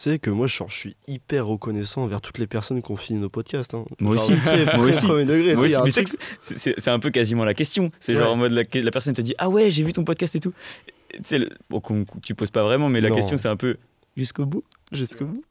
c'est que moi, je suis hyper reconnaissant envers toutes les personnes qui ont fini nos podcasts. Hein. Moi aussi, c'est un peu quasiment la question. C'est genre en mode la, personne te dit Ah ouais, j'ai vu ton podcast et tout. Le... Bon, tu poses pas vraiment, mais la question, c'est un peu jusqu'au bout. Jusqu'au bout.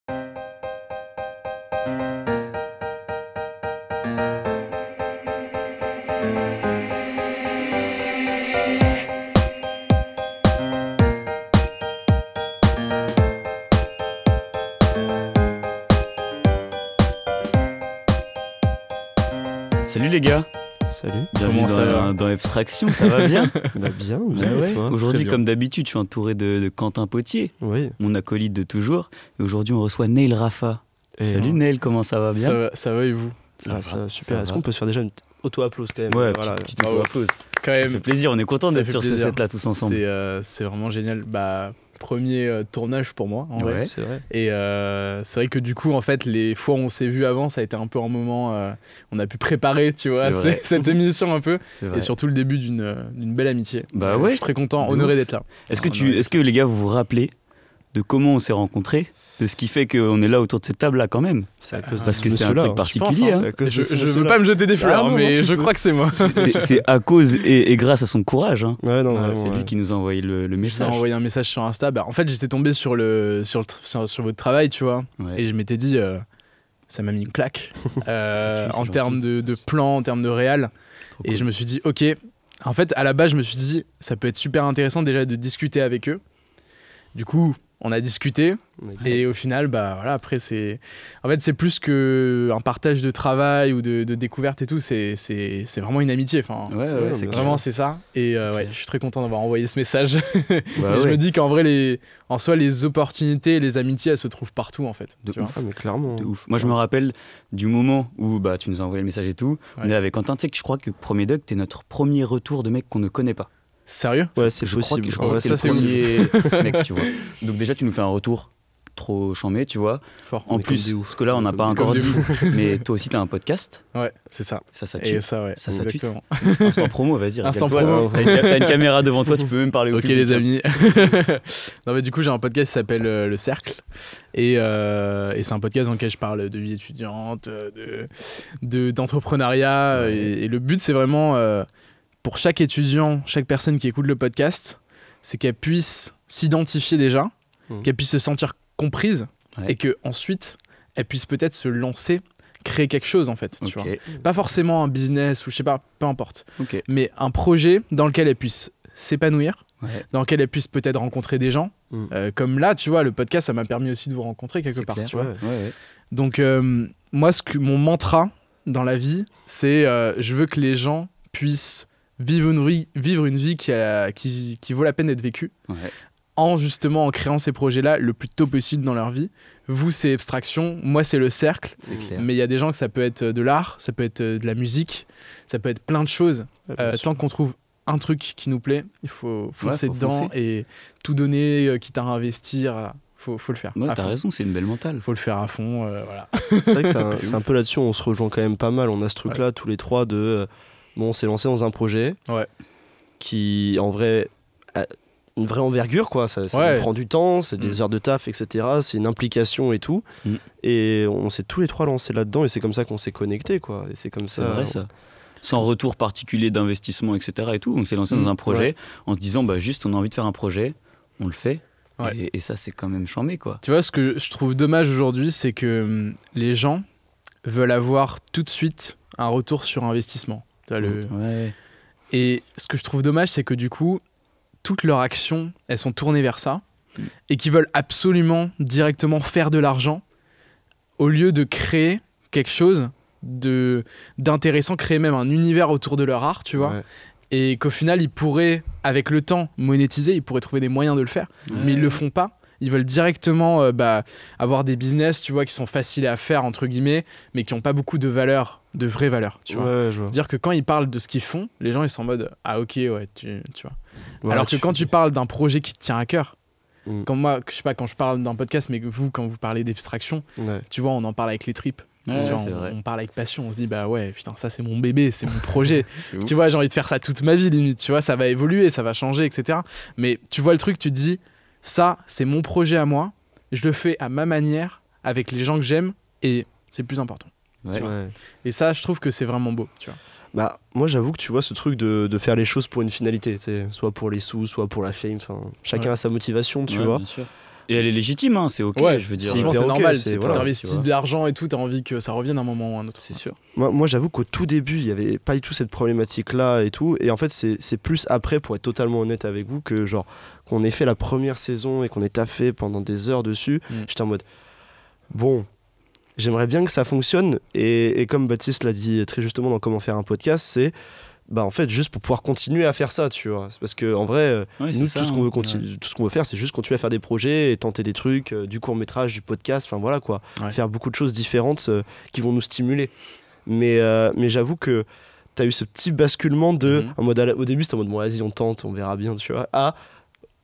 Salut. Comment dans, ça dans Abstraction, ça va bien bah, Bien, bah bien Aujourd'hui, comme d'habitude, je suis entouré de, Quentin Potier, mon acolyte de toujours. Et aujourd'hui, on reçoit Neil Rafa. Salut Neil, comment ça va bien ça va, et vous ça, va, super. Est-ce qu'on peut se faire déjà une auto-applause quand même Ouais, voilà. petite, ah auto-applause. Ça fait plaisir, on est content d'être sur ce set-là tous ensemble. Euh, c'est vraiment génial. Bah, premier euh, tournage pour moi. En vrai. Et euh, c'est vrai que du coup, en fait, les fois où on s'est vu avant, ça a été un peu un moment. Euh, on a pu préparer, tu vois, cette émission un peu. Et surtout le début d'une belle amitié. Bah Je suis très content, honoré d'être là. Est-ce que, est -ce que les gars, vous vous rappelez de comment on s'est rencontrés de ce qui fait qu'on est là autour de cette table-là quand même. À cause ah. Parce que c'est un truc hein. particulier. Je ne hein. Hein. veux pas me jeter des fleurs, ah, mais je crois que c'est moi. C'est à cause et, grâce à son courage. Ah, c'est lui qui nous a envoyé le, message. Il a envoyé un message sur Insta. Bah, en fait, j'étais tombé sur, le, sur, sur, votre travail, tu vois. Et je m'étais dit, euh, ça m'a mis une claque euh, en termes de, de, plan, en termes de réel et je me suis dit, ok. En fait, à la base, je me suis dit, ça peut être super intéressant déjà de discuter avec eux. Du coup, on a discuté et au final bah voilà après c'est en fait c'est plus que un partage de travail ou de, découverte et tout c'est vraiment une amitié enfin vraiment c'est ça et euh, je suis très content d'avoir envoyé ce message bah je me dis qu'en vrai les en soi les opportunités les amitiés elles se trouvent partout en fait de ouf. Ah, clairement de ouf moi je me rappelle du moment où bah tu nous as envoyé le message et tout on est avec Quentin tu sais que je crois que premier doc es notre premier retour de mec qu'on ne connaît pas Sérieux Ouais, c'est possible. je crois que ça, c'est Donc déjà, tu nous fais un retour trop chambé, tu vois. Fort. En plus, parce que là, on n'a pas encore dit, mais toi aussi, tu as un podcast. Ouais, c'est ça. Ça, ça tue. ça, Ça, tue. Instant promo, vas-y. Instant promo. Hein. T'as une caméra devant toi, tu peux même parler au Ok, les hein. amis. non, mais du coup, j'ai un podcast qui s'appelle euh, Le Cercle. Euh, et, c'est un podcast dans lequel je parle de vie étudiante, euh, d'entrepreneuriat. De, d'entrepreneuriat et, le but, c'est vraiment pour chaque étudiant, chaque personne qui écoute le podcast, c'est qu'elle puisse s'identifier déjà, mhm. qu'elle puisse se sentir comprise et que ensuite elle puisse peut-être se lancer créer quelque chose en fait tu vois pas forcément un business ou je sais pas peu importe mais un projet dans lequel elle puisse s'épanouir dans lequel elle puisse peut-être rencontrer des gens mhm. euh, comme là tu vois le podcast ça m'a permis aussi de vous rencontrer quelque part tu vois donc euh, moi ce que mon mantra dans la vie c'est euh, je veux que les gens puissent vivre une vie, vivre une vie qui, qui, qui vaut la peine d'être vécue. En justement en créant ces projets-là le plus tôt possible dans leur vie. Vous, c'est abstraction, moi, c'est le cercle. Mmh. Mais il y a des gens que ça peut être euh, de l'art, ça peut être euh, de la musique, ça peut être plein de choses. Euh, tant qu'on trouve un truc qui nous plaît, il faut foncer dedans et tout donner, quitte à investir. Faut, faut, le faire. Ouais, t'as raison, c'est une belle mentale. Faut le faire à fond, voilà. C'est vrai que c'est un, peu là-dessus, on se rejoint quand même pas mal. On a ce truc-là, tous les trois, de Bon, on s'est lancé dans un projet qui, en vrai, a une vraie envergure, quoi. Ça, prend du temps, c'est des mm. heures de taf, etc. C'est une implication et tout. Mm. Et on s'est tous les trois lancés là-dedans, et c'est comme ça qu'on s'est connecté quoi. Et c'est comme ça. Vrai, ça sans retour particulier d'investissement, etc. Et tout. On s'est lancé mm. dans un projet en se disant, bah, juste, on a envie de faire un projet, on le fait. Et, ça, c'est quand même chambé, quoi. Tu vois, ce que je trouve dommage aujourd'hui, c'est que hum, les gens veulent avoir tout de suite un retour sur investissement. Et ce que je trouve dommage, c'est que du coup, toutes leurs actions, elles sont tournées vers ça, et qu'ils veulent absolument directement faire de l'argent, au lieu de créer quelque chose de d'intéressant, créer même un univers autour de leur art, tu vois. Et qu'au final, ils pourraient, avec le temps, monétiser, ils pourraient trouver des moyens de le faire, mais ils le font pas. Ils veulent directement euh, bah, avoir des business, tu vois, qui sont faciles à faire, entre guillemets, mais qui n'ont pas beaucoup de valeur de vraies valeurs, tu vois. Dire que quand ils parlent de ce qu'ils font, les gens ils sont en mode ah ok ouais tu, tu vois. Alors que quand tu parles d'un projet qui te tient à cœur, mm. quand moi je sais pas quand je parle d'un podcast, mais vous quand vous parlez d'abstraction, tu vois on en parle avec les tripes. on, on, parle avec passion, on se dit bah ouais putain ça c'est mon bébé, c'est mon projet. tu vois j'ai envie de faire ça toute ma vie limite, tu vois ça va évoluer, ça va changer etc. Mais tu vois le truc, tu te dis ça c'est mon projet à moi, je le fais à ma manière avec les gens que j'aime et c'est plus important. Et ça, je trouve que c'est vraiment beau. Bah, moi j'avoue que tu vois ce truc de, faire les choses pour une finalité, soit pour les sous, soit pour la fame, chacun a sa motivation, tu vois. Et elle est légitime, hein, c'est ok, je veux dire. C'est normal, c'est investi de l'argent et tout, t'as envie que ça revienne à un moment ou un autre. C'est sûr. Moi, moi j'avoue qu'au tout début, il n'y avait pas du tout cette problématique-là et tout, et en fait c'est plus après, pour être totalement honnête avec vous, que genre, qu'on ait fait la première saison et qu'on ait taffé pendant des heures dessus, mm. j'étais en mode, bon, j'aimerais bien que ça fonctionne. Et, comme Baptiste l'a dit très justement dans Comment faire un podcast, c'est bah en fait juste pour pouvoir continuer à faire ça tu vois parce que en vrai euh, nous tout ce qu'on hein. veut tout ce qu'on veut faire c'est juste continuer à faire des projets et tenter des trucs euh, du court métrage du podcast enfin voilà quoi faire beaucoup de choses différentes euh, qui vont nous stimuler mais mais j'avoue que tu as eu ce petit basculement de mm-hmm. au début c'était un mode bon vas-y on tente on verra bien tu vois à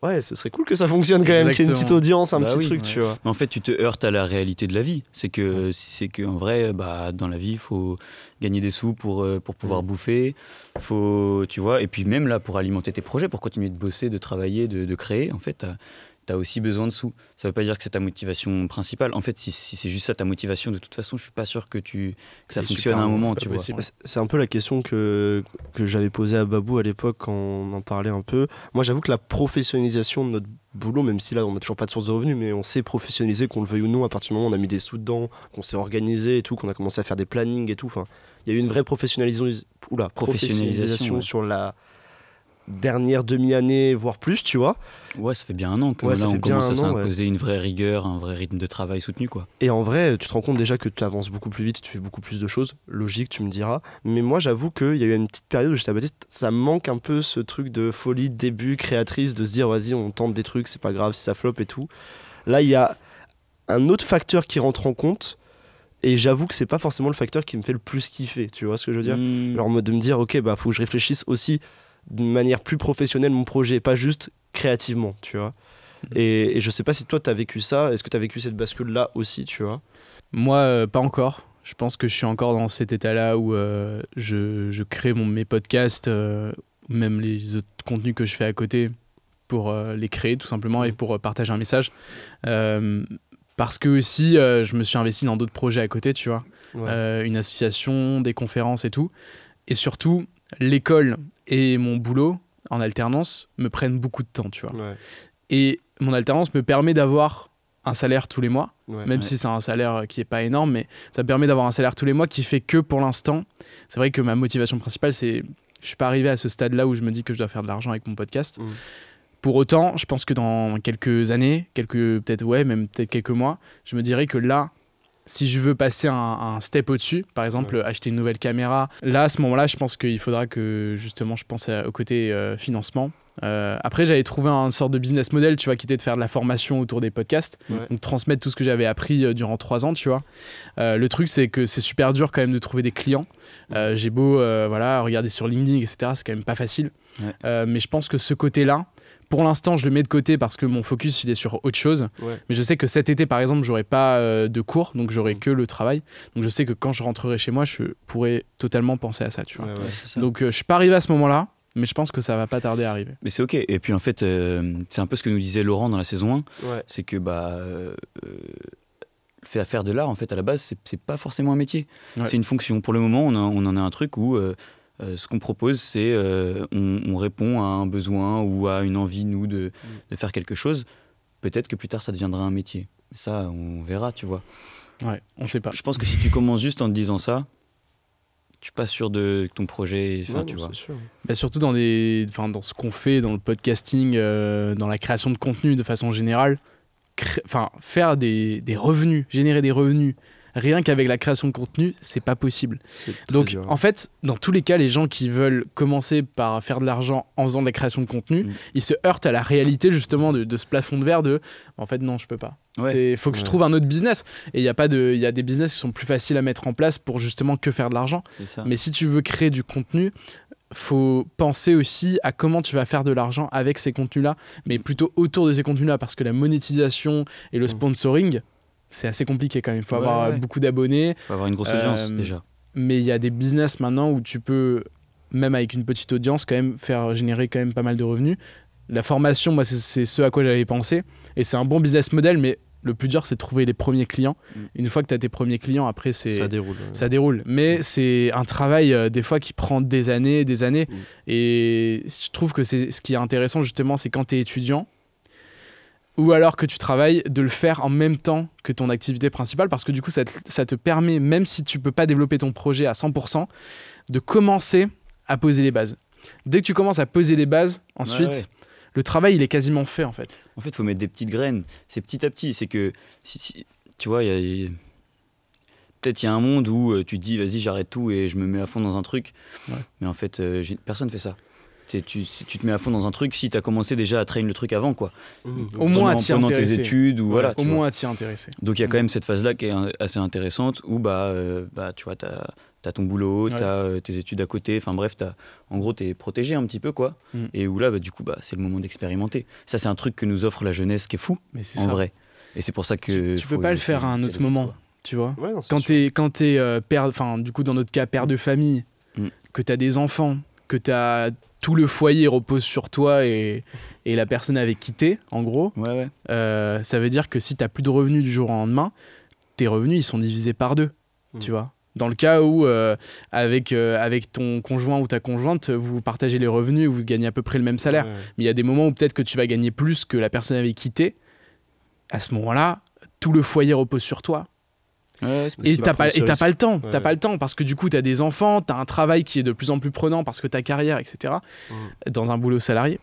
ouais, ce serait cool que ça fonctionne quand même, qu'il y ait une petite audience, un bah petit truc, tu vois. Mais en fait, tu te heurtes à la réalité de la vie. C'est que, c'est que en vrai, bah, dans la vie, il faut gagner des sous pour, euh, pour pouvoir bouffer, faut, tu vois, et puis même là, pour alimenter tes projets, pour continuer de bosser, de travailler, de, de créer, en fait, tu as aussi besoin de sous. Ça ne veut pas dire que c'est ta motivation principale. En fait, si, c'est juste ça ta motivation, de toute façon, je suis pas sûr que, tu, que ça fonctionne à un moment. Bah, c'est un peu la question que, que j'avais posée à Babou à l'époque quand on en parlait un peu. Moi, j'avoue que la professionnalisation de notre boulot, même si là on n'a toujours pas de source de revenus, mais on s'est professionnalisé, qu'on le veuille ou non, à partir du moment où on a mis des sous dedans, qu'on s'est organisé et tout, qu'on a commencé à faire des plannings et tout. Enfin, il y a eu une vraie professionnalisation, oula, professionnalisation, sur la dernière demi-année, voire plus, tu vois. Ouais, ça fait bien un an que là, on commence à s'imposer une vraie rigueur, un vrai rythme de travail soutenu, quoi. Et en vrai, tu te rends compte déjà que tu avances beaucoup plus vite, tu fais beaucoup plus de choses. Logique, tu me diras. Mais moi, j'avoue qu'il y a eu une petite période où j'étais à Baptiste, ça manque un peu ce truc de folie de début, créatrice, de se dire, vas-y, on tente des trucs, c'est pas grave si ça floppe et tout. Là, il y a un autre facteur qui rentre en compte. Et j'avoue que c'est pas forcément le facteur qui me fait le plus kiffer, tu vois ce que je veux dire mmh. mode de me dire, ok, bah faut que je réfléchisse aussi d'une manière plus professionnelle mon projet, pas juste créativement, tu vois. Mhm. Et, je sais pas si toi t'as vécu ça, est-ce que t'as vécu cette bascule là aussi, tu vois Moi, euh, pas encore. Je pense que je suis encore dans cet état là où euh, je, crée mon, mes podcasts, euh, même les autres contenus que je fais à côté pour les créer tout simplement et mhm. pour partager un message. parce que aussi, je me suis investi dans d'autres projets à côté, tu vois. une association, des conférences et tout. Et surtout, l'école et mon boulot en alternance me prennent beaucoup de temps, tu vois. Et mon alternance me permet d'avoir un salaire tous les mois, même si c'est un salaire qui n'est pas énorme, mais ça permet d'avoir un salaire tous les mois qui fait que pour l'instant, c'est vrai que ma motivation principale, c'est je suis pas arrivé à ce stade-là où je me dis que je dois faire de l'argent avec mon podcast. Mm. Pour autant, je pense que dans quelques années, quelques peut-être ouais, même quelques mois, je me dirais que là, si je veux passer un, step au-dessus, par exemple acheter une nouvelle caméra, là à ce moment-là, je pense qu'il faudra que justement je pense au côté euh, financement. Euh, après, j'avais trouvé un sorte de business model, tu vois, qui était de faire de la formation autour des podcasts, de donc transmettre tout ce que j'avais appris euh, durant trois ans, tu vois. le truc, c'est que c'est super dur quand même de trouver des clients. j'ai beau, voilà, regarder sur LinkedIn, etc., c'est quand même pas facile. Euh, mais je pense que ce côté-là, pour l'instant, je le mets de côté parce que mon focus, il est sur autre chose. Mais je sais que cet été, par exemple, j'aurai pas euh, de cours, donc j'aurai mm. que le travail. Donc je sais que quand je rentrerai chez moi, je pourrai totalement penser à ça, tu vois. Donc euh, je suis pas arrivé à ce moment-là. Mais je pense que ça va pas tarder à arriver. Mais c'est ok. Et puis en fait, c'est un peu ce que nous disait Laurent dans la saison 1. C'est que bah, fait faire de l'art, en fait, à la base, c'est pas forcément un métier. C'est une fonction. Pour le moment, on, en a un truc où euh, ce qu'on propose, c'est euh, on, répond à un besoin ou à une envie, nous, mm. de, faire quelque chose. Peut-être que plus tard, ça deviendra un métier. Ça, on verra, tu vois. Ouais, on sait pas. Je pense que si tu commences juste en te disant ça, je suis pas sûr de ton projet. Enfin, bah, surtout dans, des, dans ce qu'on fait, dans le podcasting, euh, dans la création de contenu de façon générale, faire des revenus, générer des revenus rien qu'avec la création de contenu, c'est pas possible. Donc en fait, dans tous les cas, les gens qui veulent commencer par faire de l'argent en faisant de la création de contenu, mm. ils se heurtent à la réalité justement de, ce plafond de verre de en fait non, je peux pas. Il faut que je trouve un autre business. Et il y a y des business qui sont plus faciles à mettre en place pour justement que faire de l'argent. Mais si tu veux créer du contenu, faut penser aussi à comment tu vas faire de l'argent avec ces contenus-là, mais mm. plutôt autour de ces contenus-là, parce que la monétisation et le mm. sponsoring, c'est assez compliqué quand même. Il faut avoir euh, beaucoup d'abonnés. Il faut avoir une grosse audience euh, déjà. Mais il y a des business maintenant où tu peux, même avec une petite audience, quand même faire générer quand même pas mal de revenus. La formation, moi, c'est ce à quoi j'avais pensé. Et c'est un bon business model, mais le plus dur, c'est de trouver les premiers clients. Mm. Une fois que tu as tes premiers clients, après, c'est ça déroule. Ça déroule. Mais mm. c'est un travail, euh, des fois, qui prend des années et des années. Mm. Et je trouve que c'est ce qui est intéressant, justement, c'est quand tu es étudiant, ou alors que tu travailles, de le faire en même temps que ton activité principale, parce que du coup, ça te, permet, même si tu ne peux pas développer ton projet à 100%, de commencer à poser les bases. Dès que tu commences à poser les bases, ensuite, le travail, il est quasiment fait, en fait. En fait, il faut mettre des petites graines. C'est petit à petit. C'est que, tu vois, il peut-être il y a un monde où euh, tu te dis vas-y j'arrête tout et je me mets à fond dans un truc mais en fait personne euh, personne fait ça tu, tu te mets à fond dans un truc, si tu as commencé déjà à traîner le truc avant, quoi. Mmh. Au moins à t'y intéresser. tes études ou voilà. Au moins à t'y intéresser. Donc il y a mmh. quand même cette phase-là qui est assez intéressante où bah, euh, bah tu vois, t'as as ton boulot, euh, tes études à côté, enfin bref, as, en gros, tu es protégé un petit peu, quoi. Mmh. Et où là, bah, du coup, bah, c'est le moment d'expérimenter. Ça, c'est un truc que nous offre la jeunesse qui est fou, Mais en vrai. Et c'est pour ça que. Tu, tu peux pas le faire à un autre moment, tu vois. quand t'es, quand euh, es, père, enfin, du coup, dans notre cas, père de famille, que tu as des enfants, que tu as tout le foyer repose sur toi et, la personne avait quitté, en gros, euh, ça veut dire que si tu n'as plus de revenus du jour au lendemain, tes revenus ils sont divisés par deux, hmm. tu vois. Dans le cas où, euh, avec, euh, avec ton conjoint ou ta conjointe, vous partagez les revenus, vous gagnez à peu près le même salaire. Mais il y a des moments où peut-être que tu vas gagner plus que la personne avait quitté. À ce moment-là, tout le foyer repose sur toi et t'as pas, le temps, t'as pas le temps parce que du coup t'as des enfants, t'as un travail qui est de plus en plus prenant parce que ta carrière, etc. Mm. Dans un boulot salarié.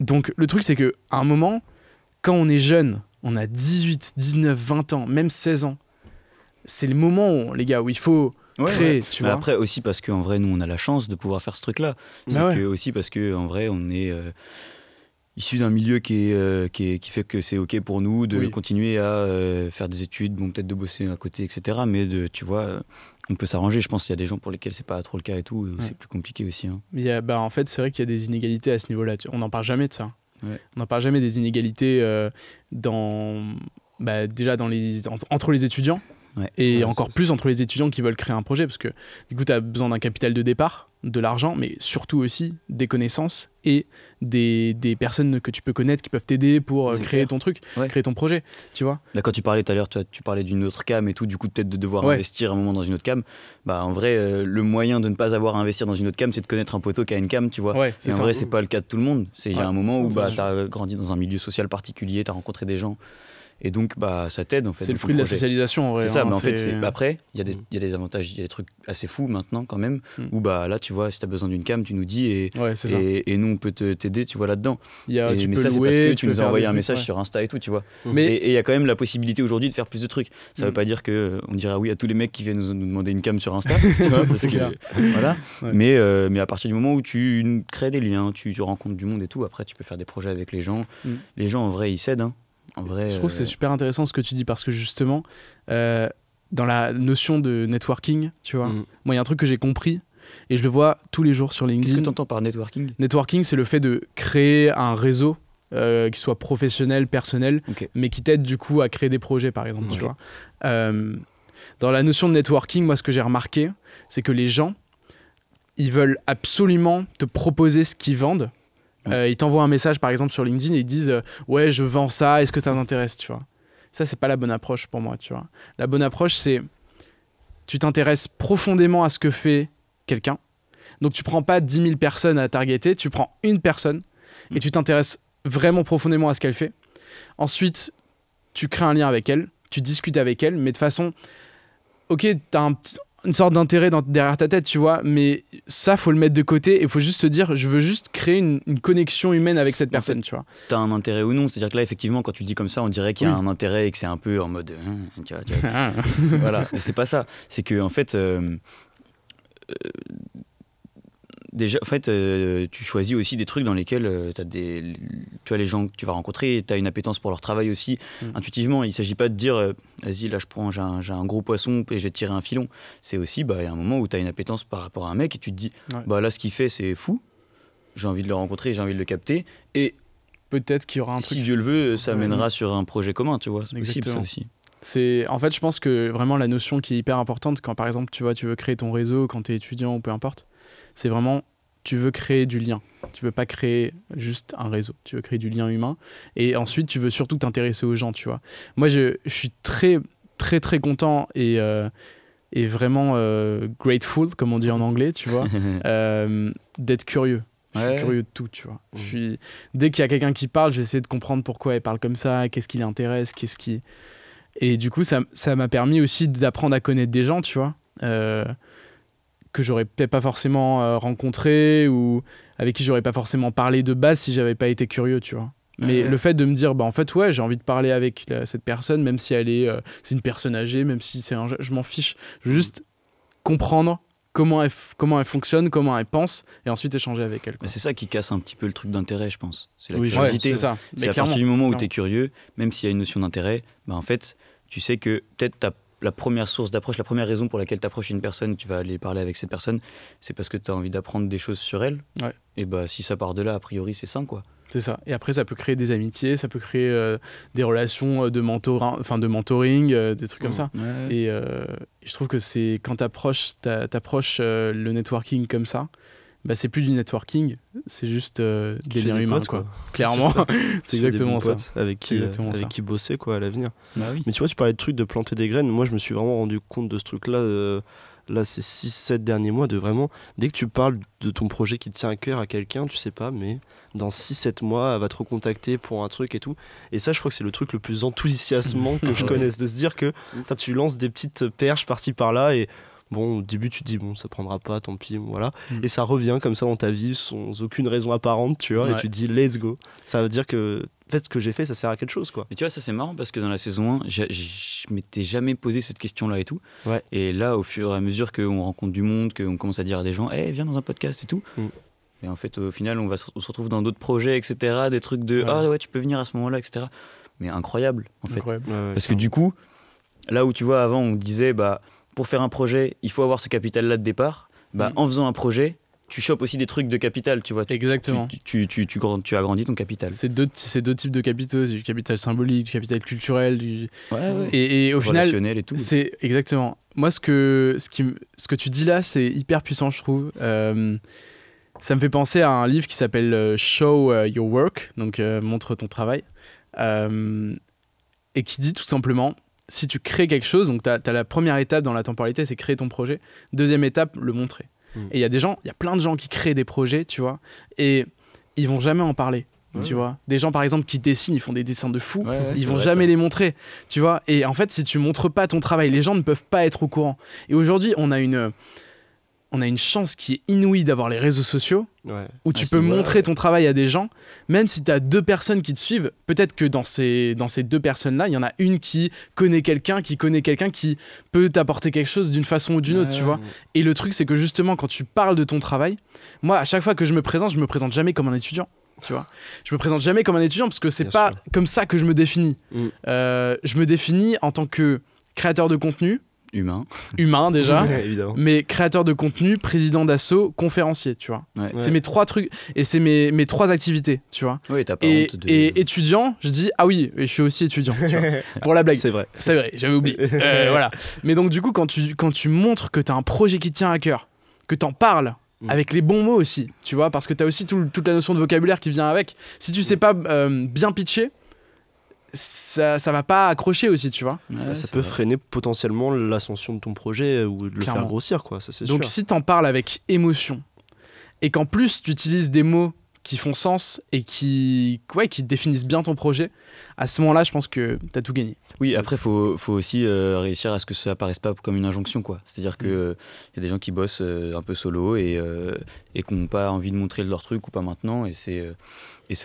Donc le truc c'est que à un moment, quand on est jeune, on a 18, 19, 20 ans, même 16 ans, c'est le moment les gars où il faut créer, Tu Après aussi parce qu'en vrai nous on a la chance de pouvoir faire ce truc là. Bah c'est aussi parce que en vrai on est euh, issu d'un milieu euh, qui, est, qui, fait que c'est OK pour nous de continuer à euh, faire des études, bon, peut-être de bosser à côté, etc. Mais de, tu vois, euh, on peut s'arranger. Je pense qu'il y a des gens pour lesquels c'est pas trop le cas et tout, c'est plus compliqué aussi. Hein. bah, en fait, c'est vrai qu'il y a des inégalités à ce niveau-là. On n'en parle jamais de ça. Hein. On n'en parle jamais des inégalités dans, bah, déjà dans les, entre les étudiants. Et encore plus entre les étudiants qui veulent créer un projet, parce que du coup, tu as besoin d'un capital de départ de l'argent, mais surtout aussi des connaissances et des, personnes que tu peux connaître qui peuvent t'aider pour euh, créer ton truc, créer ton projet, tu vois. Là, bah, quand tu parlais tout à l'heure, tu parlais d'une autre cam et tout, du coup peut-être de devoir investir un moment dans une autre cam. Bah en vrai, euh, le moyen de ne pas avoir à investir dans une autre cam, c'est de connaître un poteau qui a une cam, tu vois. en vrai, c'est pas le cas de tout le monde. C'est il y a un moment où bah, tu as grandi dans un milieu social particulier, tu as rencontré des gens et donc, bah, ça t'aide en fait. C'est le fruit de la socialisation en vrai. C'est ça, hein, mais en fait, bah, après, il y, mm. y, a des avantages, il y a des trucs assez fous maintenant quand même, mm. où bah, là, tu vois, si tu as besoin d'une cam, tu nous dis et, et, nous, on peut t'aider, tu vois, là-dedans. Tu mais peux ça, c'est parce que tu, nous as envoyé un message sur Insta et tout, tu vois. Mm. Mais, et il y a quand même la possibilité aujourd'hui de faire plus de trucs. Ça ne veut pas dire que on dira oui à tous les mecs qui viennent nous, demander une cam sur Insta, voilà. Mais, euh, mais à partir du moment où tu crées des liens, tu, rencontres du monde et tout, après, tu peux faire des projets avec les gens. Les gens, en vrai, ils s'aident. Hein vrai, je trouve que c'est euh, super intéressant ce que tu dis parce que justement, euh, dans la notion de networking, tu vois, mm. moi, il y a un truc que j'ai compris et je le vois tous les jours sur LinkedIn. Qu'est-ce que tu entends par networking Networking, c'est le fait de créer un réseau euh, qui soit professionnel, personnel, mais qui t'aide du coup à créer des projets, par exemple. Tu vois dans la notion de networking, moi, ce que j'ai remarqué, c'est que les gens, ils veulent absolument te proposer ce qu'ils vendent, euh, ils t'envoient un message par exemple sur LinkedIn et ils disent euh, ouais je vends ça, est-ce que ça t'intéresse tu vois. Ça c'est pas la bonne approche pour moi tu vois. La bonne approche c'est tu t'intéresses profondément à ce que fait quelqu'un. Donc tu prends pas 10 000 personnes à targeter, tu prends une personne et tu t'intéresses vraiment profondément à ce qu'elle fait. Ensuite tu crées un lien avec elle, tu discutes avec elle, mais de façon ok, as un, une sorte d'intérêt derrière ta tête, tu vois. Mais ça, faut le mettre de côté et faut juste se dire, je veux juste créer une, connexion humaine avec cette personne, tu vois. T'as un intérêt ou non C'est-à-dire que là, effectivement, quand tu dis comme ça, on dirait qu'il y a un intérêt et que c'est un peu en mode. Hein, voilà, c'est pas ça. C'est que en fait. Euh, euh, déjà, en fait, euh, tu choisis aussi des trucs dans lesquels euh, tu as des, tu as les gens que tu vas rencontrer, tu as une appétence pour leur travail aussi, mm. intuitivement. Il ne s'agit pas de dire, euh, vas-y, là, je prends, j'ai un, gros poisson et j'ai tiré un filon. C'est aussi, bah, il y a un moment où tu as une appétence par rapport à un mec et tu te dis, bah là, ce qu'il fait, c'est fou. J'ai envie de le rencontrer, j'ai envie de le capter. Et peut-être qu'il y aura un si truc. Si Dieu le veut, ça mènera sur un projet commun, tu vois. C'est aussi. C'est en fait, je pense que vraiment la notion qui est hyper importante quand par exemple, tu vois, tu veux créer ton réseau quand tu es étudiant ou peu importe, c'est vraiment tu veux créer du lien. Tu veux pas créer juste un réseau. Tu veux créer du lien humain. Et ensuite, tu veux surtout t'intéresser aux gens, tu vois. Moi, je, je, suis très, très, très content et, euh, et vraiment euh, grateful, comme on dit en anglais, tu vois, euh, d'être curieux. Je suis curieux de tout, tu vois. Je mm. suis... Dès qu'il y a quelqu'un qui parle, j'essaie de comprendre pourquoi il parle comme ça, qu'est-ce qui l'intéresse, qu'est-ce qui... Et du coup, ça m'a permis aussi d'apprendre à connaître des gens, tu vois que j'aurais peut-être pas forcément euh, rencontré ou avec qui j'aurais pas forcément parlé de base si j'avais pas été curieux, tu vois. Mais le fait de me dire, bah en fait, ouais, j'ai envie de parler avec cette personne, même si elle est, euh, c'est une personne âgée, même si c'est un, je m'en fiche. Mm. juste comprendre comment elle, comment elle fonctionne, comment elle pense, et ensuite échanger avec elle. C'est ça qui casse un petit peu le truc d'intérêt, je pense. C'est la oui, curiosité. c'est ça. C'est à partir du moment où tu es curieux, même s'il y a une notion d'intérêt, bah en fait, tu sais que peut-être tu la première source d'approche, la première raison pour laquelle tu approches une personne, tu vas aller parler avec cette personne, c'est parce que tu as envie d'apprendre des choses sur elle. Et bah si ça part de là, a priori, c'est sain quoi. C'est ça. Et après, ça peut créer des amitiés, ça peut créer euh, des relations euh, de, mentor, enfin, de mentoring, euh, des trucs comme mmh. ça. Et je trouve que c'est quand tu approches le networking comme ça, bah, c'est plus du networking, c'est juste euh, des liens humains, quoi. Clairement, c'est exactement ça. Avec qui, euh, avec qui bosser, quoi, à l'avenir. Bah mais tu vois, tu parlais de trucs de planter des graines. Moi, je me suis vraiment rendu compte de ce truc-là. Euh, là, ces 6-7 derniers mois, de vraiment, dès que tu parles de ton projet qui tient à cœur à quelqu'un, tu sais pas, mais dans 6-7 mois, elle va te recontacter pour un truc et tout. Et ça, je crois que c'est le truc le plus enthousiasmant que je connaisse, de se dire que tu lances des petites perches par par-là et Bon, au début, tu te dis, bon, ça prendra pas, tant pis, voilà. Mm. Et ça revient comme ça dans ta vie sans aucune raison apparente, tu vois, et tu te dis, let's go. Ça veut dire que, en fait, ce que j'ai fait, ça sert à quelque chose, quoi. Mais tu vois, ça c'est marrant parce que dans la saison 1, je m'étais jamais posé cette question-là et tout. Et là, au fur et à mesure qu'on rencontre du monde, qu'on commence à dire à des gens, hé, viens dans un podcast et tout. Mm. Et en fait, au final, on, va se, retrouve dans d'autres projets, etc. Des trucs de Ah ouais. tu peux venir à ce moment-là, etc. Mais incroyable, en fait. Parce que du coup, là où tu vois, avant, on disait Bah, pour faire un projet, il faut avoir ce capital-là de départ. Bah, mm. En faisant un projet, tu chopes aussi des trucs de capital, tu vois. Exactement. Tu, tu, tu, agrandis ton capital. C'est deux, deux types de capitaux, du capital symbolique, du capital culturel, du... Ouais, ouais. Et, au final... et tout. C'est exactement. Moi, ce que, ce, qui, ce que tu dis là, c'est hyper puissant, je trouve. Euh, ça me fait penser à un livre qui s'appelle euh, Show euh, Your Work, donc montre ton travail, et qui dit tout simplement, si tu crées quelque chose, donc tu as, la première étape dans la temporalité, c'est créer ton projet. Deuxième étape, le montrer. Mm. Et il y a des gens, il y a plein de gens qui créent des projets, tu vois, et ils vont jamais en parler. Tu vois, des gens par exemple qui dessinent, ils font des dessins de fou, ils vont jamais les montrer, tu vois. Et en fait, si tu montres pas ton travail, les gens ne peuvent pas être au courant. Et aujourd'hui, on a une, on a une chance qui est inouïe d'avoir les réseaux sociaux où tu ah, peux montrer ton travail à des gens. Même si tu as deux personnes qui te suivent, peut-être que dans ces, dans ces deux personnes-là, il y en a une qui connaît quelqu'un, qui connaît quelqu'un qui peut t'apporter quelque chose d'une façon ou d'une autre, tu vois. Et le truc, c'est que justement, quand tu parles de ton travail, moi, à chaque fois que je me présente, je me présente jamais comme un étudiant tu vois. Je me présente jamais comme un étudiant parce que c'est pas comme ça que je me définis. Mm. Euh, je me définis en tant que créateur de contenu, Humain. Humain déjà. Mais créateur de contenu, président d'assaut, conférencier, tu vois. C'est mes trois trucs et c'est mes, trois activités, tu vois. et, étudiant, je dis ah oui, je suis aussi étudiant. pour la blague. C'est vrai. C'est vrai, j'avais oublié. Euh, voilà. Mais donc du coup, quand tu, quand tu montres que tu as un projet qui tient à cœur, que tu en parles, mm. avec les bons mots aussi, tu vois, parce que tu as aussi toute la notion de vocabulaire qui vient avec. Si tu sais pas euh, bien pitcher, ça, va pas accrocher aussi, tu vois. Bah, ça peut freiner potentiellement l'ascension de ton projet ou le faire grossir, quoi. Donc sûr. si t'en parles avec émotion et qu'en plus tu utilises des mots qui font sens et qui, qui définissent bien ton projet, à ce moment-là, je pense que tu as tout gagné. Oui, après, il faut, aussi euh, réussir à ce que ça paraisse pas comme une injonction. quoi. C'est-à-dire que mm. il y a des gens qui bossent euh, un peu solo et, euh, et qui n'ont pas envie de montrer leur truc ou pas maintenant, et c'est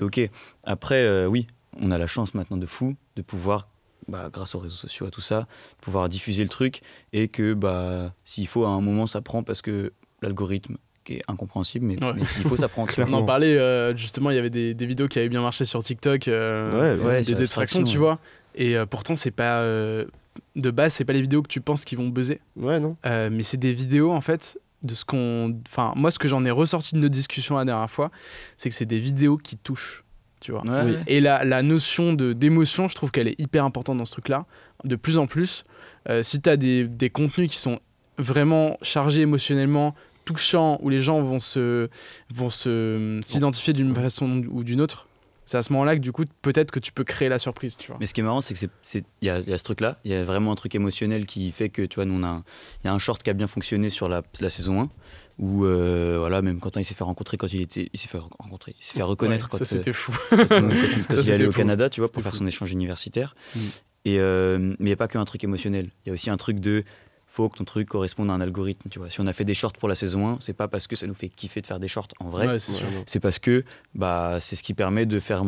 OK. Après, oui, on a la chance maintenant de fou de pouvoir, bah, grâce aux réseaux sociaux, à tout ça, pouvoir diffuser le truc et que bah, s'il faut, à un moment, ça prend parce que l'algorithme qui est incompréhensible, mais, s'il faut, ça prend clairement. On en parlait, euh, justement, il y avait des, vidéos qui avaient bien marché sur TikTok, euh, des distractions, tu vois. Et euh, pourtant, c'est pas. de base, c'est pas les vidéos que tu penses qui vont buzzer. Ouais, non. mais c'est des vidéos, en fait, de ce qu'on. Enfin, moi, ce que j'en ai ressorti de nos discussions la dernière fois, c'est que c'est des vidéos qui touchent tu vois. Et la, la notion d'émotion, je trouve qu'elle est hyper importante dans ce truc-là. De plus en plus, euh, si tu as des, des, contenus qui sont vraiment chargés émotionnellement, touchants, où les gens vont se vont euh, s'identifier d'une façon ou d'une autre, c'est à ce moment-là que du coup, peut-être que tu peux créer la surprise, tu vois. Mais ce qui est marrant, c'est que c'est il y, a ce truc-là, il y a vraiment un truc émotionnel qui fait que, tu vois, nous, il y a un short qui a bien fonctionné sur la, la saison 1 ou euh, voilà, même Quentin, il s'est fait rencontrer quand il était. Il s'est fait rencontrer, il s'est fait reconnaître euh, ça, c'était fou. il est allé au Canada, tu vois, pour faire son échange universitaire. Mm. Et, euh, mais il n'y a pas qu'un truc émotionnel. Il y a aussi un truc de faut que ton truc corresponde à un algorithme. Tu vois. Si on a fait des shorts pour la saison 1, c'est pas parce que ça nous fait kiffer de faire des shorts en vrai. c'est, parce que bah, c'est ce qui permet de faire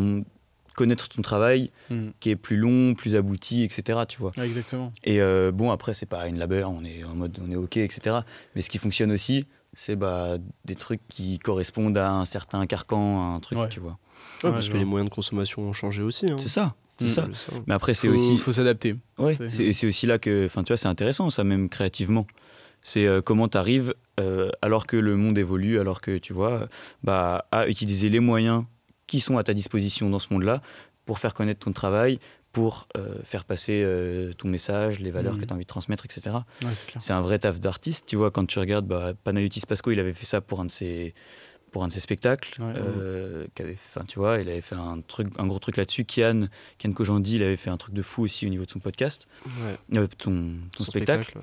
connaître ton travail mm. qui est plus long, plus abouti, etc. Tu vois. exactement. Et bon, après, c'est pas une labeur, on est en mode on est OK, etc. Mais ce qui fonctionne aussi, c'est bah, des trucs qui correspondent à un certain carcan, à un truc, tu vois. parce que les moyens de consommation ont changé aussi. Hein. C'est ça. C'est mm. ça. Mais après, c'est aussi. Il faut s'adapter. Ouais, c'est aussi là que. Enfin, tu vois, c'est intéressant, ça, même créativement. C'est euh, comment tu arrives, euh, alors que le monde évolue, alors que, tu vois, bah, à utiliser les moyens qui sont à ta disposition dans ce monde-là pour faire connaître ton travail, pour euh, faire passer euh, ton message, les valeurs mmh. que tu as envie de transmettre, etc. c'est un vrai taf d'artiste. Tu vois, quand tu regardes bah, Panayotis Pasco, il avait fait ça pour un de ses, pour un de ses spectacles. Euh, tu vois, il avait fait un, truc, un gros truc là-dessus. Kian, Kian Kojandi, il avait fait un truc de fou aussi au niveau de son podcast, ton, son, spectacle.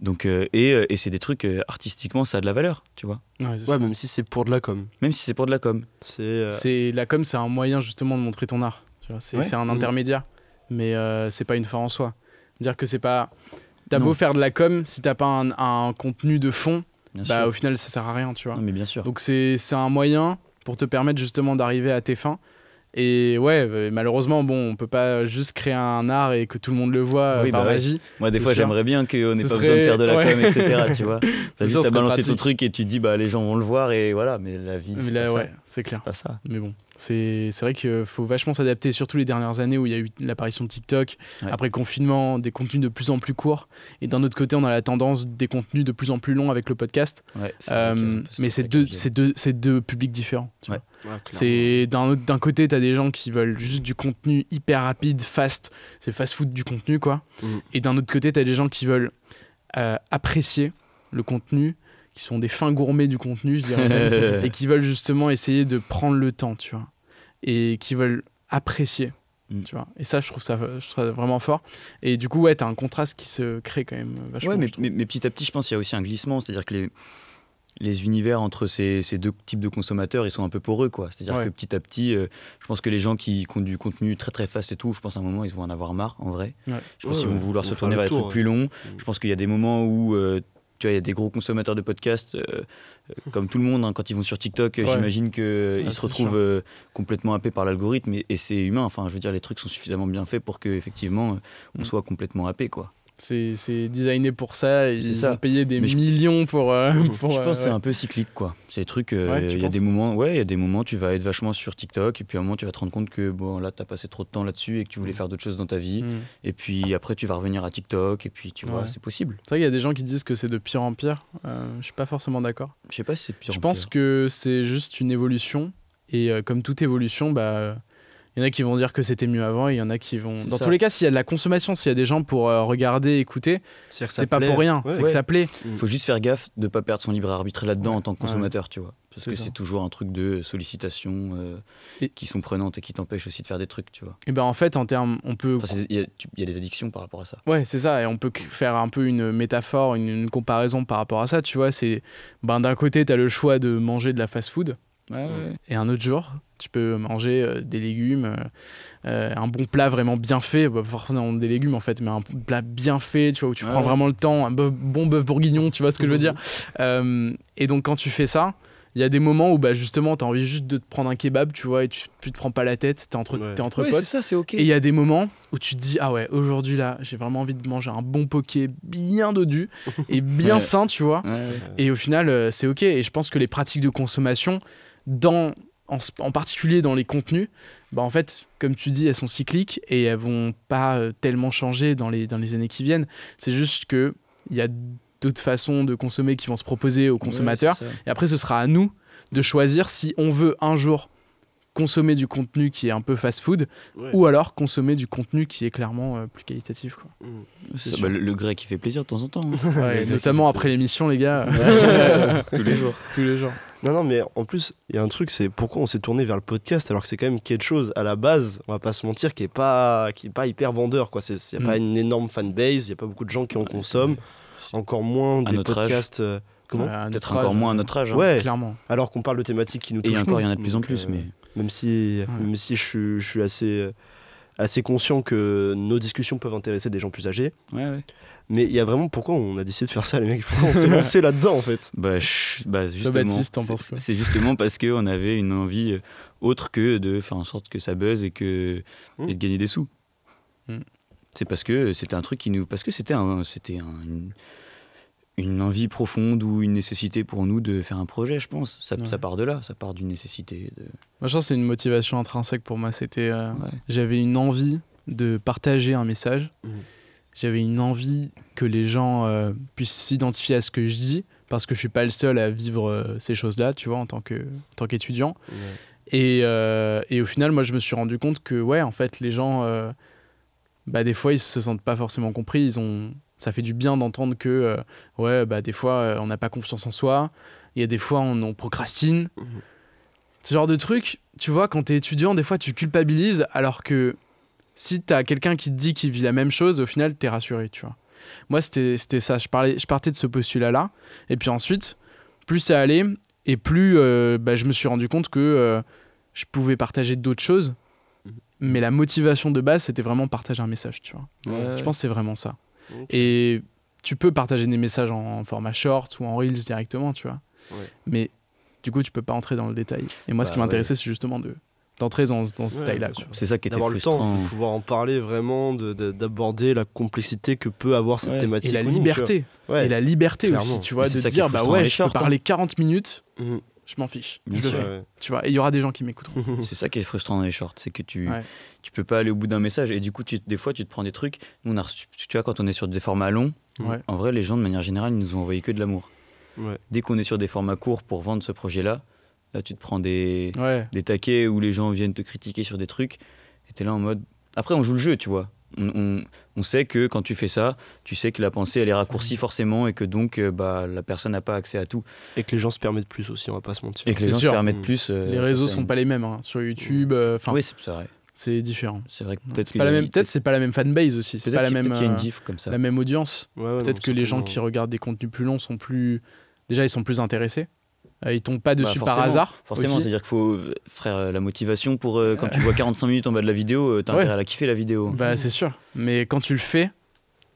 donc, et, c'est des trucs artistiquement, ça a de la valeur, tu vois. Ouais, même si c'est pour de la com. Même si c'est pour de la com. C'est la com, c'est un moyen justement de montrer ton art. C'est un mmh. intermédiaire, mais euh, c'est pas une fin en soi. Dire que c'est pas. T'as beau faire de la com, si t'as pas un, contenu de fond, bah, au final ça sert à rien, tu vois. Donc c'est un moyen pour te permettre justement d'arriver à tes fins. Et ouais, bah, malheureusement, bon, on peut pas juste créer un art et que tout le monde le voit euh, par bah magie. Moi, des fois, j'aimerais bien qu'on ait pas besoin de faire de la com, etc. Tu vois, t'as juste ton truc et tu dis, bah, les gens vont le voir et voilà. Mais la vie, C'est pas ça. Mais bon, c'est vrai qu'il faut vachement s'adapter, surtout les dernières années où il y a eu l'apparition de TikTok, après confinement, des contenus de plus en plus courts. Et d'un autre côté, on a la tendance des contenus de plus en plus longs avec le podcast. Euh, mais c'est deux, deux publics différents. c'est D'un côté, tu as des gens qui veulent juste du contenu hyper rapide, fast. C'est fast food du contenu, quoi. Mm. Et d'un autre côté, tu as des gens qui veulent euh, apprécier le contenu, qui sont des fins gourmets du contenu, je dirais, et qui veulent justement essayer de prendre le temps, tu vois, et qui veulent apprécier. Mm. Tu vois. Et ça je, trouve ça, je vraiment fort. Et du coup, ouais, t'as un contraste qui se crée quand même vachement. mais, petit à petit, je pense qu'il y a aussi un glissement. C'est-à-dire que les, les univers entre ces, ces, deux types de consommateurs, ils sont un peu poreux, quoi. C'est-à-dire que petit à petit, euh, je pense que les gens qui comptent du contenu très très fast et tout, je pense à un moment ils vont en avoir marre, en vrai. Je pense qu'ils vont vouloir se tourner vers des trucs plus longs. Mm. Je pense qu'il y a des moments où euh, tu vois, il y a des gros consommateurs de podcasts, euh, euh, comme tout le monde, hein, quand ils vont sur TikTok, euh, j'imagine qu'ils ah, se retrouvent complètement happés par l'algorithme et, c'est humain. Enfin, je veux dire, les trucs sont suffisamment bien faits pour que effectivement, on mm. soit complètement happé, quoi. C'est designé pour ça, et ils ça. ont payé des millions pour, euh, je pense euh, c'est un peu cyclique, quoi. Ces trucs, euh, il y a des moments, ouais, il y a des moments, tu vas être vachement sur TikTok, et puis à un moment, tu vas te rendre compte que bon, là, t'as passé trop de temps là-dessus et que tu voulais mm. faire d'autres choses dans ta vie, mm. et puis après, tu vas revenir à TikTok, et puis tu vois, c'est possible. C'est vrai qu'il y a des gens qui disent que c'est de pire en pire. je suis pas forcément d'accord. Je sais pas si c'est pire. Je pense que c'est juste une évolution, et comme toute évolution, bah il y en a qui vont dire que c'était mieux avant, il y en a qui vont. Dans tous les cas, s'il y a de la consommation, s'il y a des gens pour euh, regarder, écouter, c'est pas pour rien, c'est que ça plaît. Il faut juste faire gaffe de ne pas perdre son libre arbitre là-dedans en tant que consommateur, tu vois. Parce que c'est toujours un truc de sollicitation euh, qui sont prenantes et qui t'empêchent aussi de faire des trucs, tu vois. Et eh ben en fait, en termes, on peut. Il y, a des addictions par rapport à ça. Ouais, c'est ça, et on peut faire un peu une métaphore, une, comparaison par rapport à ça, tu vois. C'est ben d'un côté, tu as le choix de manger de la fast-food, et un autre jour, tu peux manger euh, des légumes, euh, euh, un bon plat vraiment bien fait, pas bah, forcément des légumes en fait, mais un plat bien fait, tu vois, où tu prends vraiment le temps, un bon bœuf bourguignon, tu vois ce que je veux dire. et donc quand tu fais ça, il y a des moments où bah, justement as envie juste de te prendre un kebab tu vois et tu, tu te prends pas la tête t'es entre, es entre et il y a des moments où tu te dis ah ouais aujourd'hui là j'ai vraiment envie de manger un bon poké bien dodu et bien sain tu vois et au final c'est ok et je pense que les pratiques de consommation dans en, particulier dans les contenus, bah en fait, comme tu dis, elles sont cycliques et elles vont pas euh, tellement changer dans les, dans les années qui viennent. C'est juste que il y a d'autres façons de consommer qui vont se proposer aux consommateurs. et après, ce sera à nous de choisir si on veut un jour consommer du contenu qui est un peu fast-food ou alors consommer du contenu qui est clairement euh, plus qualitatif. Mm. Bah, le, le, grec qui fait plaisir de temps en temps. Hein. notamment après l'émission, les gars. Tous les jours. Tous les jours. Non, non, mais en plus, il y a un truc, c'est pourquoi on s'est tourné vers le podcast alors que c'est quand même quelque chose à la base, on va pas se mentir, qui est pas, qui est pas hyper vendeur. Il n'y a pas une énorme fanbase, il n'y a pas beaucoup de gens qui en consomment, encore moins des podcasts. comment Peut-être encore moins à notre âge. clairement. Alors qu'on parle de thématiques qui nous touchent. Et encore, il y en a de plus en plus, euh, mais. Même si, si je suis assez assez conscient que nos discussions peuvent intéresser des gens plus âgés. Mais il y a vraiment pourquoi on a décidé de faire ça, les mecs. Pourquoi on s'est lancé là-dedans, en fait bah, bah justement, c'est justement parce qu'on avait une envie euh, autre que de faire en sorte que ça buzz et, que, hmm. de gagner des sous. Hmm. C'est parce que c'était un truc qui nous. Parce que c'était un, c'était un, une envie profonde ou une nécessité pour nous de faire un projet, je pense. Ça, part de là, ça part d'une nécessité. De... Moi, je pense que c'est une motivation intrinsèque pour moi. C'était, euh, J'avais une envie de partager un message. Mmh. J'avais une envie que les gens euh, puissent s'identifier à ce que je dis, parce que je ne suis pas le seul à vivre euh, ces choses-là, tu vois, en tant, que, en tant qu'étudiant. Et, au final, moi, je me suis rendu compte que, ouais, en fait, les gens, bah, des fois, ils se sentent pas forcément compris. Ils ont ça fait du bien d'entendre que, euh, ouais, bah, des fois, euh, on n'a pas confiance en soi. Il y a des fois, on, procrastine. Mhm. Ce genre de truc, tu vois, quand t'es étudiant, des fois, tu culpabilises, alors que si t'as quelqu'un qui te dit qu'il vit la même chose, au final, t'es rassuré, tu vois. Moi, c'était ça. Je, parlais, je partais de ce postulat-là. Et puis ensuite, plus ça allait, et plus euh, bah, je me suis rendu compte que je pouvais partager d'autres choses mhm. mais la motivation de base, c'était vraiment partager un message, tu vois. Je pense que c'est vraiment ça. Et tu peux partager des messages en, format short ou en reels directement, tu vois. Mais du coup, tu peux pas entrer dans le détail. Et moi, ce qui bah m'intéressait, c'est justement de d'entrer dans, ce détail-là. c'est ça qui était frustrant. le temps de pouvoir en parler vraiment, d'aborder la complexité que peut avoir cette thématique. Et la liberté. Et la liberté aussi, tu vois, de dire, bah ouais, je peux parler 40 hein. minutes. Mm je m'en fiche. Tu vois, il y aura des gens qui m'écouteront. c'est ça qui est frustrant dans les shorts, c'est que tu tu peux pas aller au bout d'un message et du coup des fois tu te prends des trucs. Nous tu vois quand on est sur des formats longs, en vrai les gens de manière générale ils nous ont envoyé que de l'amour. Dès qu'on est sur des formats courts pour vendre ce projet-là, là tu te prends des des taquets où les gens viennent te critiquer sur des trucs et tu es là en mode après on joue le jeu, tu vois. On, sait que quand tu fais ça, tu sais que la pensée, elle est raccourcie forcément et que donc euh, bah, la personne n'a pas accès à tout. Et que les gens se permettent plus aussi, on va pas se mentir. Et les gens se permettent mmh. plus. Euh, les réseaux sont pas les mêmes. Hein. Sur YouTube, euh, enfin. oui, c'est vrai. C'est différent. C'est vrai peut-être c'est pas la même. peut c'est pas la même fanbase aussi. C'est pas la même. La même audience. peut-être que les gens qui regardent des contenus plus longs sont plus. Déjà, ils sont plus intéressés euh, ils tombent pas dessus bah, par hasard. Forcément, c'est-à-dire qu'il faut, euh, faire euh, la motivation pour quand tu vois 45 minutes en bas de la vidéo, t'as as intérêt à la kiffer la vidéo. Bah, c'est sûr. Mais quand tu le fais,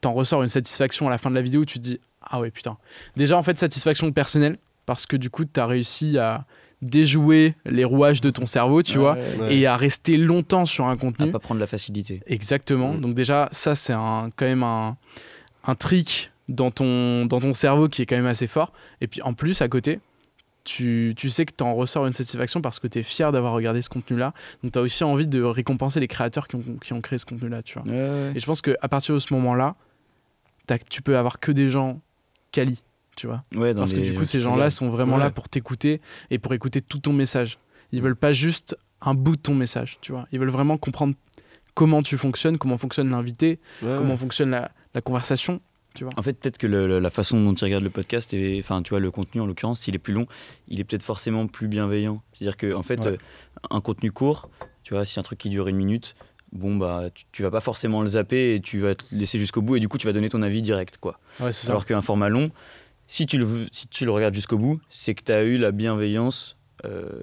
t'en ressors une satisfaction à la fin de la vidéo où tu te dis Ah ouais, putain. Déjà, en fait, satisfaction personnelle, parce que du coup, t'as réussi à déjouer les rouages de ton cerveau, tu vois, et à rester longtemps sur un contenu. À pas prendre la facilité. Exactement. Mm. Donc, déjà, ça, c'est quand même un, un trick dans ton, dans ton cerveau qui est quand même assez fort. Et puis, en plus, à côté, tu, sais que tu en ressors une satisfaction parce que tu es fier d'avoir regardé ce contenu-là. Donc tu as aussi envie de récompenser les créateurs qui ont, créé ce contenu-là. Et je pense qu'à partir de ce moment-là, tu peux avoir que des gens quali. Tu vois Parce que du coup, ces gens-là sont vraiment là pour t'écouter et pour écouter tout ton message. Ils veulent pas juste un bout de ton message, tu vois. Ils veulent vraiment comprendre comment tu fonctionnes, comment fonctionne l'invité, comment fonctionne la conversation, en fait, peut-être que la façon dont tu regardes le podcast, et, enfin, tu vois, le contenu en l'occurrence, s'il est plus long, il est peut-être forcément plus bienveillant. C'est-à-dire qu'en en fait, euh, un contenu court, tu vois, si un truc qui dure une minute, bon, bah, tu, vas pas forcément le zapper et tu vas te laisser jusqu'au bout et du coup, tu vas donner ton avis direct, quoi. Alors qu'un format long, si tu le, si tu le regardes jusqu'au bout, c'est que tu as eu la bienveillance. Euh,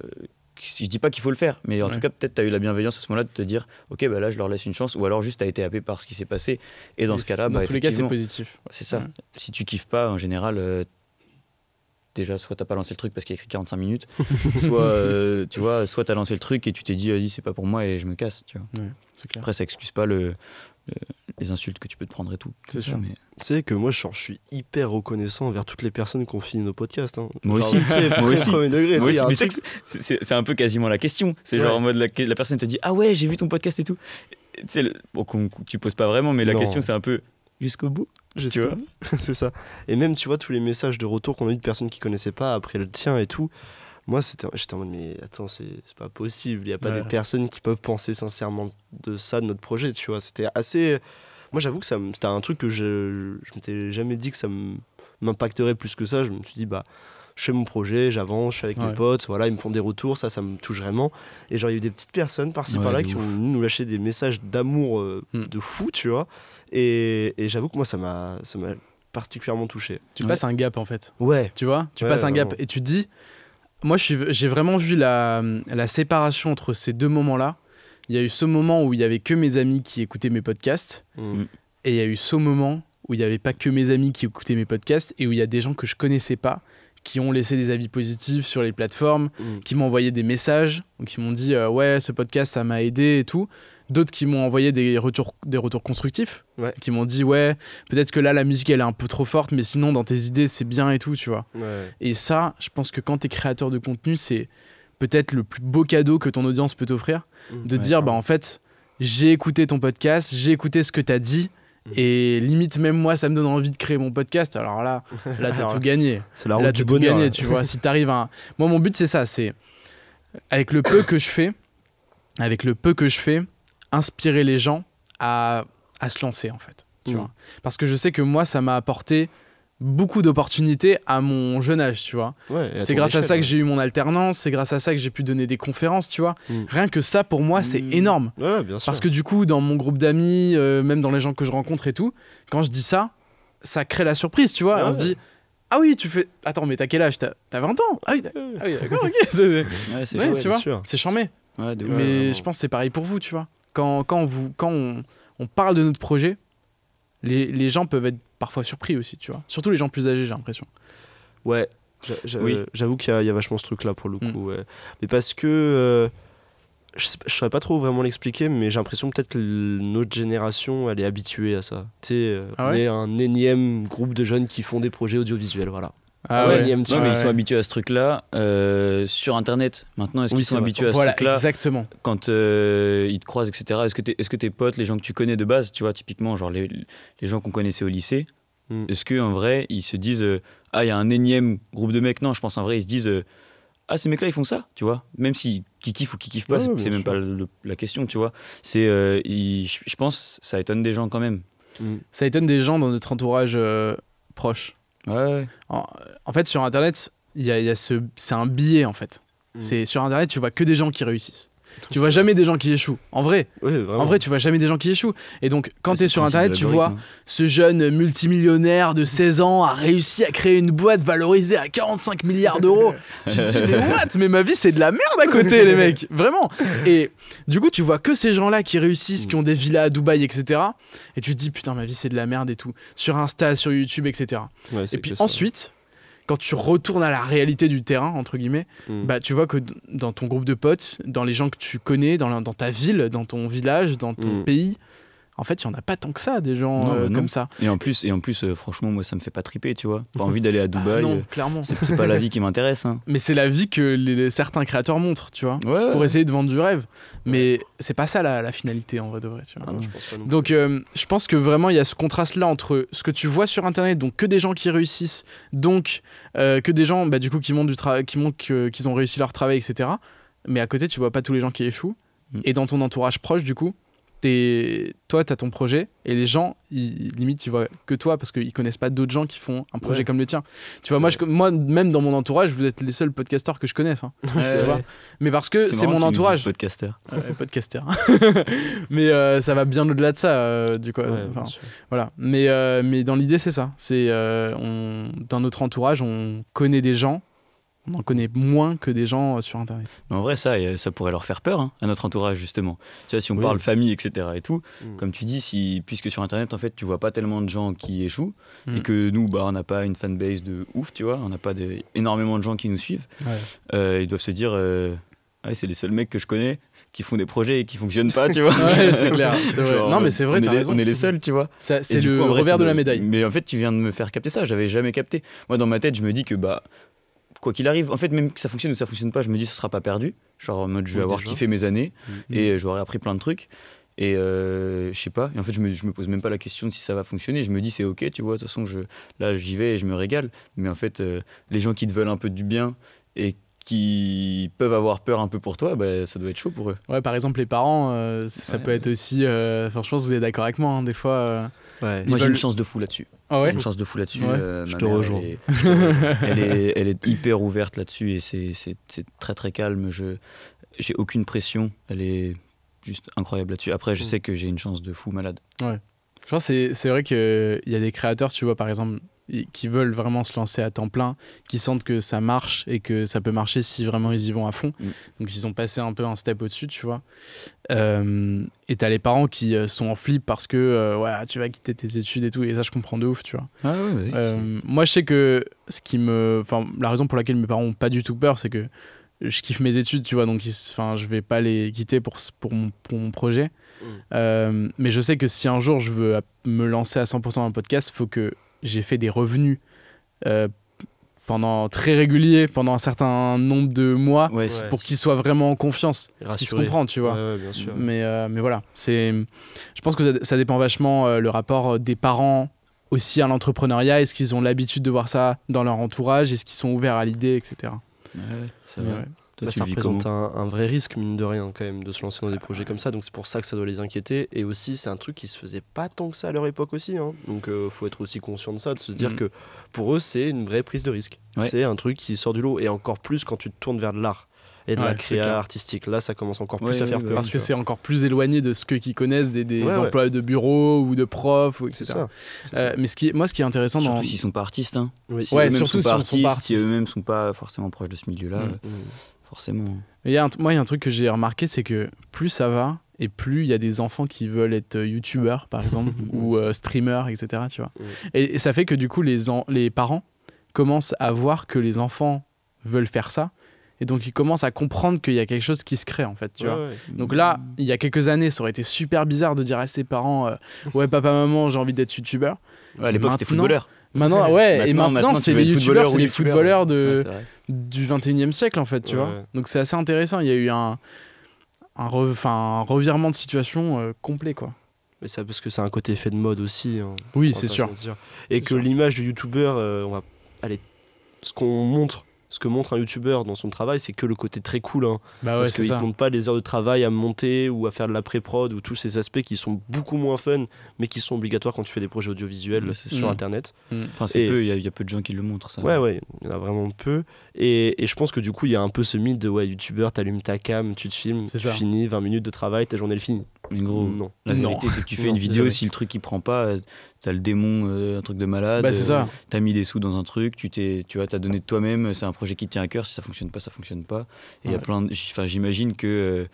je dis pas qu'il faut le faire, mais en tout cas, peut-être tu as eu la bienveillance à ce moment-là de te dire, ok, bah là, je leur laisse une chance, ou alors juste tu as été happé par ce qui s'est passé. Et dans ce cas-là, dans bah, tous les cas, c'est positif. C'est ça. Si tu kiffes pas, en général, euh, déjà soit n'as pas lancé le truc parce qu'il y a écrit 45 minutes soit euh, tu vois soit as lancé le truc et tu t'es dit vas-y c'est pas pour moi et je me casse tu vois après ça excuse pas le, euh, les insultes que tu peux te prendre et tout. C'est Mais... Tu sais que moi, je, je suis hyper reconnaissant envers toutes les personnes qui ont fini nos podcasts. Hein. Moi aussi. moi aussi. c'est un peu quasiment la question. C'est genre en mode la, personne te dit Ah ouais, j'ai vu ton podcast et tout. tu Bon, tu poses pas vraiment, mais la question, c'est un peu jusqu'au bout. Tu vois C'est ça. Et même, tu vois, tous les messages de retour qu'on a eu de personnes qui connaissaient pas après le tien et tout. Moi, j'étais en mode, mais attends, c'est pas possible. Il n'y a pas des personnes qui peuvent penser sincèrement de ça, de notre projet, tu vois. C'était assez. Moi, j'avoue que c'était un truc que je, je m'étais jamais dit que ça m'impacterait plus que ça. Je me suis dit, bah je fais mon projet, j'avance, je suis avec mes potes, voilà, ils me font des retours, ça, ça me touche vraiment. Et genre, il y a eu des petites personnes par-ci par-là qui ont nous lâcher des messages d'amour euh, hmm. de fou, tu vois. Et, et j'avoue que moi, ça m'a particulièrement touché. Tu passes un gap en fait. Ouais. Tu vois Tu passes un gap et tu te dis, moi, j'ai vraiment vu la, séparation entre ces deux moments-là. Il y a eu ce moment où il n'y avait que mes amis qui écoutaient mes podcasts. Mm. Mm. Et il y a eu ce moment où il n'y avait pas que mes amis qui écoutaient mes podcasts et où il y a des gens que je connaissais pas qui ont laissé des avis positifs sur les plateformes, mm. qui m'ont envoyé des messages, qui m'ont dit euh, ouais ce podcast ça m'a aidé et tout d'autres qui m'ont envoyé des retours, des retours constructifs, qui m'ont dit ouais, peut-être que là la musique elle est un peu trop forte, mais sinon dans tes idées c'est bien et tout, tu vois. Et ça, je pense que quand t'es créateur de contenu, c'est peut-être le plus beau cadeau que ton audience peut t'offrir, mmh, de dire bah en fait j'ai écouté ton podcast, j'ai écouté ce que t'as dit. Mmh. Et limite, même moi, ça me donne envie de créer mon podcast. Alors là, là, t'as tout gagné. C'est là, tu bonheur. Tout gagné, tu vois. si t'arrives à. Moi, mon but, c'est ça. C'est avec le peu que je fais, avec le peu que je fais, inspirer les gens à, se lancer, en fait. Tu mm. vois Parce que je sais que moi, ça m'a apporté beaucoup d'opportunités à mon jeune âge, tu vois. c'est grâce à ça que j'ai eu mon alternance, c'est grâce à ça que j'ai pu donner des conférences, tu vois. Mm. Rien que ça, pour moi, c'est mm. énorme. Parce que du coup, dans mon groupe d'amis, euh, même dans les gens que je rencontre et tout, quand je dis ça, ça crée la surprise, tu vois. Ah On se dit, ah oui, tu fais... Attends, mais t'as quel âge T'as 20 ans Ah oui, d'accord, c'est charmé. mais je pense que c'est pareil pour vous, tu vois quand, quand, vous, quand on, on, parle de notre projet, les, les, gens peuvent être parfois surpris aussi, tu vois. Surtout les gens plus âgés, j'ai l'impression. Ouais, euh, j'avoue qu'il y, a vachement ce truc-là pour le mm. coup. Mais parce que. Euh, je, ne saurais pas trop vraiment l'expliquer, mais j'ai l'impression peut-être notre génération, elle est habituée à ça. Tu sais, euh, ah on est un énième groupe de jeunes qui font des projets audiovisuels, voilà. Ah ils sont habitués à ce truc-là euh, sur Internet. Maintenant, est-ce qu'ils sont habitués à ce truc-là Exactement. Quand euh, ils te croisent, etc. Est-ce que, tes potes, les gens que tu connais de base, tu vois, typiquement, genre les, gens qu'on connaissait au lycée, mm. est-ce qu'en vrai, ils se disent euh, Ah, il y a un énième groupe de mecs Non, je pense en vrai, ils se disent Ah, ces mecs-là, ils font ça, tu vois. Même si qui kiffent ou qui kiffent pas, c'est, même pas la question, tu vois. C'est, je pense, ça étonne des gens quand même. Mm. Ça étonne des gens dans notre entourage proche en, fait, sur Internet, ce, c'est un billet en fait. Hmm. sur Internet, tu vois que des gens qui réussissent tu vois jamais des gens qui échouent. En vrai, en vrai, tu vois jamais des gens qui échouent. Et donc, quand tu es sur Internet, tu vois hein. ce jeune multimillionnaire de 16 ans a réussi à créer une boîte valorisée à 45 milliards d'euros. tu te dis, mais what Mais ma vie, c'est de la merde à côté, les mecs. Vraiment. Et du coup, tu vois que ces gens-là qui réussissent, qui ont des villas à Dubaï, etc. Et tu te dis, putain, ma vie, c'est de la merde et tout. Sur Insta, sur YouTube, etc. et puis ensuite, quand tu retournes à la réalité du terrain, entre guillemets, hmm. bah, tu vois que dans ton groupe de potes, dans les gens que tu connais, dans, ta ville, dans ton village, dans ton hmm. pays, en fait, il n'y en a pas tant que ça, des gens euh, comme ça. Et en plus, et en plus euh, franchement, moi, ça me fait pas triper, tu vois. Pas envie d'aller à bah Dubaï. non, euh, clairement. C'est pas la vie qui m'intéresse. Hein. Mais c'est la vie que certains créateurs montrent, tu vois, pour essayer de vendre du rêve. Mais c'est pas ça la, finalité, en vrai de vrai, ah donc, je pense que vraiment, il y a ce contraste-là entre ce que tu vois sur Internet, donc que des gens qui réussissent, donc que des gens, bah, du coup, qui montrent du travail, qui montrent qu'ils ont réussi leur travail, etc. Mais à côté, tu vois pas tous les gens qui échouent. Mm. Et dans ton entourage proche, du coup, es, toi, tu as ton projet et les gens, ils, limite, tu vois que toi parce qu'ils connaissent pas d'autres gens qui font un projet comme le tien. Tu vois, moi, je, moi, même dans mon entourage, vous êtes les seuls podcasteurs que je connaisse. Hein. tu vois mais parce que c'est mon entourage. Podcaster. Ouais, podcaster. mais euh, ça va bien au-delà de ça, euh, du coup. Euh, voilà. Mais, mais dans l'idée, c'est ça. C'est dans notre entourage, on connaît des gens on en connaît moins que des gens euh, sur Internet. en vrai, ça, euh, ça pourrait leur faire peur hein, à notre entourage, justement. Tu vois, si on parle famille, etc. et tout, mm. comme tu dis, si, puisque sur Internet, en fait, tu vois pas tellement de gens qui échouent, et mm. que nous, bah, on n'a pas une fanbase de ouf, tu vois, on n'a pas énormément de gens qui nous suivent, euh, ils doivent se dire, c'est les seuls mecs que je connais qui font des projets et qui fonctionnent pas, tu vois. c'est clair. non, mais c'est vrai, on, est Les, seuls, tu vois. C'est le revers de la médaille. Mais en fait, tu viens de me faire capter ça, j'avais jamais capté. Moi, dans ma tête, je me dis que, bah, quoi qu'il arrive, en fait, même que ça fonctionne ou ça fonctionne pas, je me dis ce sera pas perdu. Genre en mode, je vais avoir kiffé mes années mm. et mm. j'aurai appris plein de trucs. Et euh, je sais pas. Et en fait, je me, me pose même pas la question de si ça va fonctionner. Je me dis, c'est ok, tu vois. De toute façon, là, j'y vais et je me régale. Mais en fait, euh, les gens qui te veulent un peu du bien et qui peuvent avoir peur un peu pour toi, bah, ça doit être chaud pour eux. Ouais, par exemple, les parents, euh, ça peut être aussi. Enfin, je pense vous êtes d'accord avec moi, hein, des fois. Euh, moi, j'ai une chance de fou là-dessus. Ah j'ai une chance de fou là-dessus. Euh, je te rejoins. Elle est, hyper ouverte là-dessus et c'est très très calme. Je j'ai aucune pression. Elle est juste incroyable là-dessus. Après, je mm. sais que j'ai une chance de fou malade. Ouais. Je pense c'est vrai qu'il y a des créateurs, tu vois, par exemple, qui veulent vraiment se lancer à temps plein, qui sentent que ça marche et que ça peut marcher si vraiment ils y vont à fond. Mm. Donc ils ont passé un peu un step au-dessus, tu vois. Euh, et t'as les parents qui euh, sont en flip parce que euh, ouais, tu vas quitter tes études et tout, et ça je comprends de ouf, tu vois. Ah bah moi je sais que ce qui me, enfin la raison pour laquelle mes parents n'ont pas du tout peur, c'est que je kiffe mes études, tu vois, donc enfin je vais pas les quitter pour pour mon, projet. Mm. mais je sais que si un jour je veux me lancer à 100% dans un podcast, faut que j'ai fait des revenus euh, pendant très réguliers, pendant un certain nombre de mois, pour qu'ils soient vraiment en confiance, ce qui se comprend, tu vois. Mais, euh, mais voilà, c'est, je pense que ça, dépend vachement euh, le rapport des parents aussi à l'entrepreneuriat. Est-ce qu'ils ont l'habitude de voir ça dans leur entourage Est-ce qu'ils sont ouverts à l'idée, etc. Ouais, ça bah, ça représente un, vrai risque, mine de rien, quand même, de se lancer dans des projets comme ça. Donc c'est pour ça que ça doit les inquiéter. Et aussi, c'est un truc qui se faisait pas tant que ça à leur époque aussi. Hein. Donc il euh, faut être aussi conscient de ça, de se dire mm. que pour eux, c'est une vraie prise de risque. C'est un truc qui sort du lot. Et encore plus quand tu te tournes vers de l'art et de la création artistique. Là, ça commence encore plus à faire peur. Parce que c'est encore plus éloigné de ce qu'ils connaissent des, emplois de bureau ou de prof, ou etc. Euh, mais ce qui moi, ce qui est intéressant surtout dans. s'ils sont pas artistes. Hein. Oui. surtout s'ils sont pas artistes. Si eux-mêmes sont pas forcément proches de ce milieu-là. Mm. Euh, mm moi, il y a un truc que j'ai remarqué, c'est que plus ça va, et plus il y a des enfants qui veulent être euh, youtubeurs, par exemple, ou streamer euh, streamers, etc. Tu vois. Et, ça fait que du coup, les, les parents commencent à voir que les enfants veulent faire ça. Et donc, ils commencent à comprendre qu'il y a quelque chose qui se crée, en fait. Tu vois. Donc là, mm. il y a quelques années, ça aurait été super bizarre de dire à ses parents euh, Ouais, papa, maman, j'ai envie d'être youtubeur. à l'époque, c'était footballeur. Maintenant, ouais, et maintenant, c'est les youtubeurs, c'est les footballeurs de, du 21 e siècle, en fait, tu vois. Donc c'est assez intéressant. Il y a eu un, un, un revirement de situation euh, complet, quoi. Mais ça, parce que c'est un côté fait de mode aussi. Hein. oui, c'est sûr. Et que l'image du youtubeur, euh, on va. Allez, ce qu'on montre ce que montre un youtubeur dans son travail, c'est que le côté très cool. Hein. Bah parce qu'il ne compte pas les heures de travail à monter ou à faire de la pré-prod ou tous ces aspects qui sont beaucoup moins fun, mais qui sont obligatoires quand tu fais des projets audiovisuels mm. sur mm. Internet. Mm. Enfin, c'est peu, il y, a peu de gens qui le montrent. Ça. Ouais, ouais, il y en a vraiment peu. Et, je pense que du coup, il y a un peu ce mythe de ouais, youtubeur, t'allumes ta cam, tu te filmes, tu fini, 20 minutes de travail, ta journée est finie. Mais gros, non. la vérité, c'est que tu fais une vidéo, si le truc il prend pas, t'as le démon, euh, un truc de malade. Bah, euh, t'as mis des sous dans un truc, tu t'es, tu vois, t'as donné de toi-même. Euh, c'est un projet qui tient à cœur. Si ça fonctionne pas, ça fonctionne pas. Et il y a plein. j'imagine que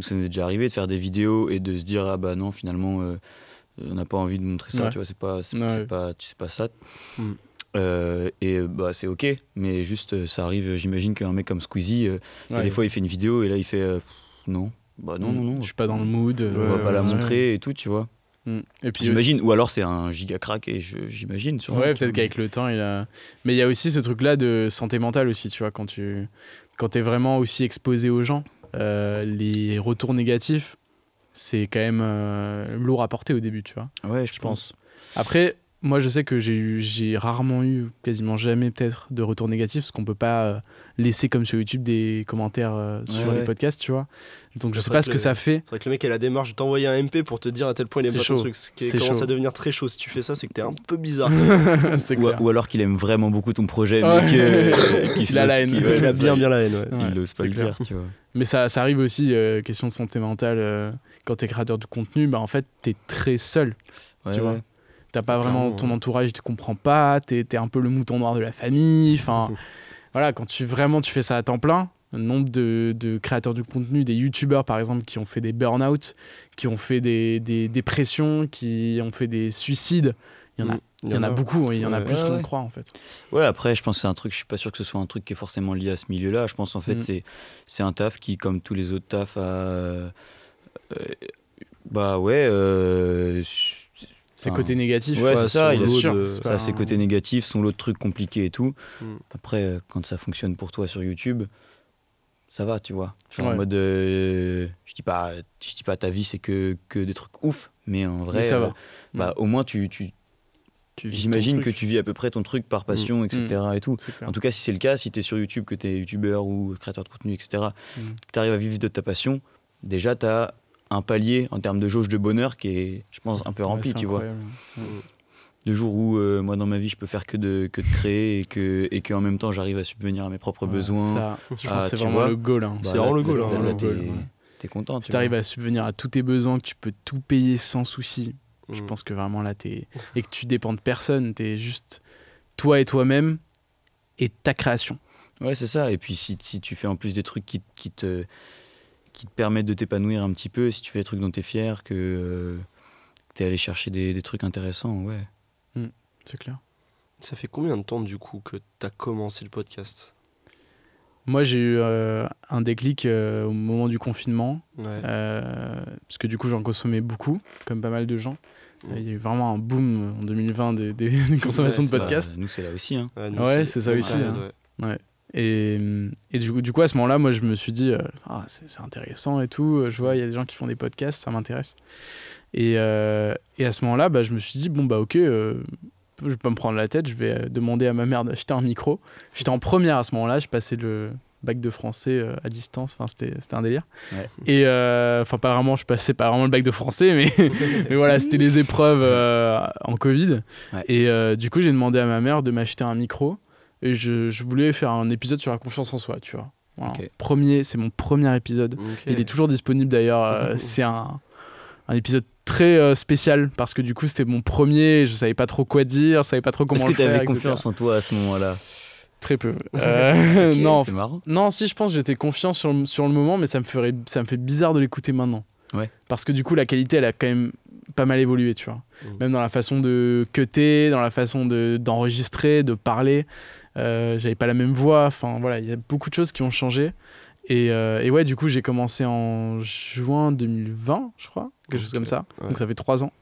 ça nous est déjà arrivé de faire des vidéos et de se dire ah bah non, finalement, on n'a pas envie de montrer ça. Tu vois, c'est pas, c'est, pas, tu sais pas ça. Mm. et bah c'est ok, mais juste ça arrive. J'imagine qu'un mec comme Squeezie, des fois il fait une vidéo et là il fait non, bah non, mm. non, non, je suis pas dans le mood, on va pas la montrer et tout, tu vois. Mm. Et puis j'imagine, ou alors c'est un giga crack et j'imagine. Ouais, peut-être qu'avec le temps, il a. Mais il y a aussi ce truc-là de santé mentale aussi, tu vois, quand tu quand es vraiment aussi exposé aux gens, euh, les retours négatifs, c'est quand même euh, lourd à porter au début, tu vois. Ouais, je, pense. Après, moi, je sais que j'ai rarement eu, quasiment jamais peut-être, de retour négatif, parce qu'on peut pas euh, laisser comme sur YouTube des commentaires euh, sur les podcasts, tu vois. Donc je sais pas ce que, ça fait. C'est vrai que le mec a la démarche de t'envoyer un MP pour te dire à tel point il aime pas ton truc. Ce qui commence à devenir très chaud. Si tu fais ça, c'est que tu es un peu bizarre. ou, ou, alors qu'il aime vraiment beaucoup ton projet, mais euh, qu'il a bien, bien la haine. Il n'ose pas le tu vois. Mais ça, ça arrive aussi, question de santé mentale, quand quand es créateur de contenu, bah en fait, tu es très seul. tu vois T'as pas vraiment ton entourage, tu te comprends pas, t'es es un peu le mouton noir de la famille. Enfin, voilà, quand tu vraiment tu fais ça à temps plein, nombre de, de créateurs du contenu, des youtubeurs par exemple, qui ont fait des burn-out, qui ont fait des, des, dépressions, qui ont fait des suicides. Il y en a, il y en a, beaucoup, il y en a plus qu'on ne croit en fait. Ouais, après, je pense que c'est un truc, je suis pas sûr que ce soit un truc qui est forcément lié à ce milieu-là. Je pense en fait, mm. c'est c'est un taf qui, comme tous les autres tafs, a. Euh, bah ouais. Euh, ses côtés négatifs, ça, il ses côtés négatifs, sont l'autre truc compliqué et tout. Mm. Après, euh, quand ça fonctionne pour toi sur YouTube, ça va, tu vois. Genre en mode, euh, je dis pas, je dis pas ta vie, c'est que, que des trucs ouf, mais en vrai, euh, Bah, mm. au moins tu, J'imagine que tu vis à peu près ton truc par mm. passion, etc. Et tout. En tout cas, si c'est le cas, si tu es sur YouTube, que tu es youtubeur ou créateur de contenu, etc., que tu arrives à vivre de ta passion, déjà, tu as un palier en termes de jauge de bonheur qui est, je pense, un peu rempli, tu vois. Le jour où, euh, moi, dans ma vie, je peux faire que de, créer et que, et que en même temps, j'arrive à subvenir à mes propres besoins. Ça, c'est hein. bah, vraiment le goal. c'est hein. vraiment le goal. Là, content. Si arrives à subvenir à tous tes besoins, que tu peux tout payer sans souci, je mm. pense que vraiment là, es et que tu dépends de personne, t'es juste toi et toi-même et ta création. Ouais, c'est ça. Et puis si, tu fais en plus des trucs qui te qui te permettent de t'épanouir un petit peu si tu fais des trucs dont tu es fier, que euh, tu es allé chercher des, des trucs intéressants. Ouais. Hmm, c'est clair. Ça fait combien de temps du coup que tu as commencé le podcast moi, j'ai eu euh, un déclic euh, au moment du confinement, parce que du coup, j'en consommais beaucoup, comme pas mal de gens. Il y a eu vraiment un boom en 2020 des, des, consommations de podcasts. nous, c'est là aussi. Hein. ouais, c'est ça aussi. Hein. Et, du, coup, du, coup, à ce moment-là, moi, je me suis dit, euh, ah, c'est intéressant et tout. Je vois, il y a des gens qui font des podcasts, ça m'intéresse. Et, euh, et, à ce moment-là, bah, je me suis dit, bon, bah, ok, euh, je vais pas me prendre la tête, je vais demander à ma mère d'acheter un micro. J'étais en première à ce moment-là, je passais le bac de français à distance, enfin, c'était un délire. Et enfin, pas vraiment, je passais pas vraiment le bac de français, mais, mais voilà, c'était les épreuves en Covid. Et du coup, j'ai demandé à ma mère de m'acheter un micro. Et je, voulais faire un épisode sur la confiance en soi, tu vois. Premier, c'est mon premier épisode. Il est toujours disponible d'ailleurs. Euh, c'est un, épisode très euh, spécial parce que du coup c'était mon premier, je savais pas trop quoi dire, je savais pas trop comment. Est-ce que tu avais confiance en toi à ce moment-là Très peu. Euh, non, marrant. non, si je pense j'étais confiant sur le, sur le moment, mais ça me ferait ça me fait bizarre de l'écouter maintenant. Ouais. Parce que du coup la qualité elle a quand même pas mal évolué, tu vois. Mmh. Même dans la façon de cutter, dans la façon de d'enregistrer, de parler. Euh, j'avais pas la même voix. Enfin voilà, il y a beaucoup de choses qui ont changé. Et, euh, et ouais, du coup, j'ai commencé en juin 2020, je crois, quelque chose comme ça. Donc ça fait trois ans.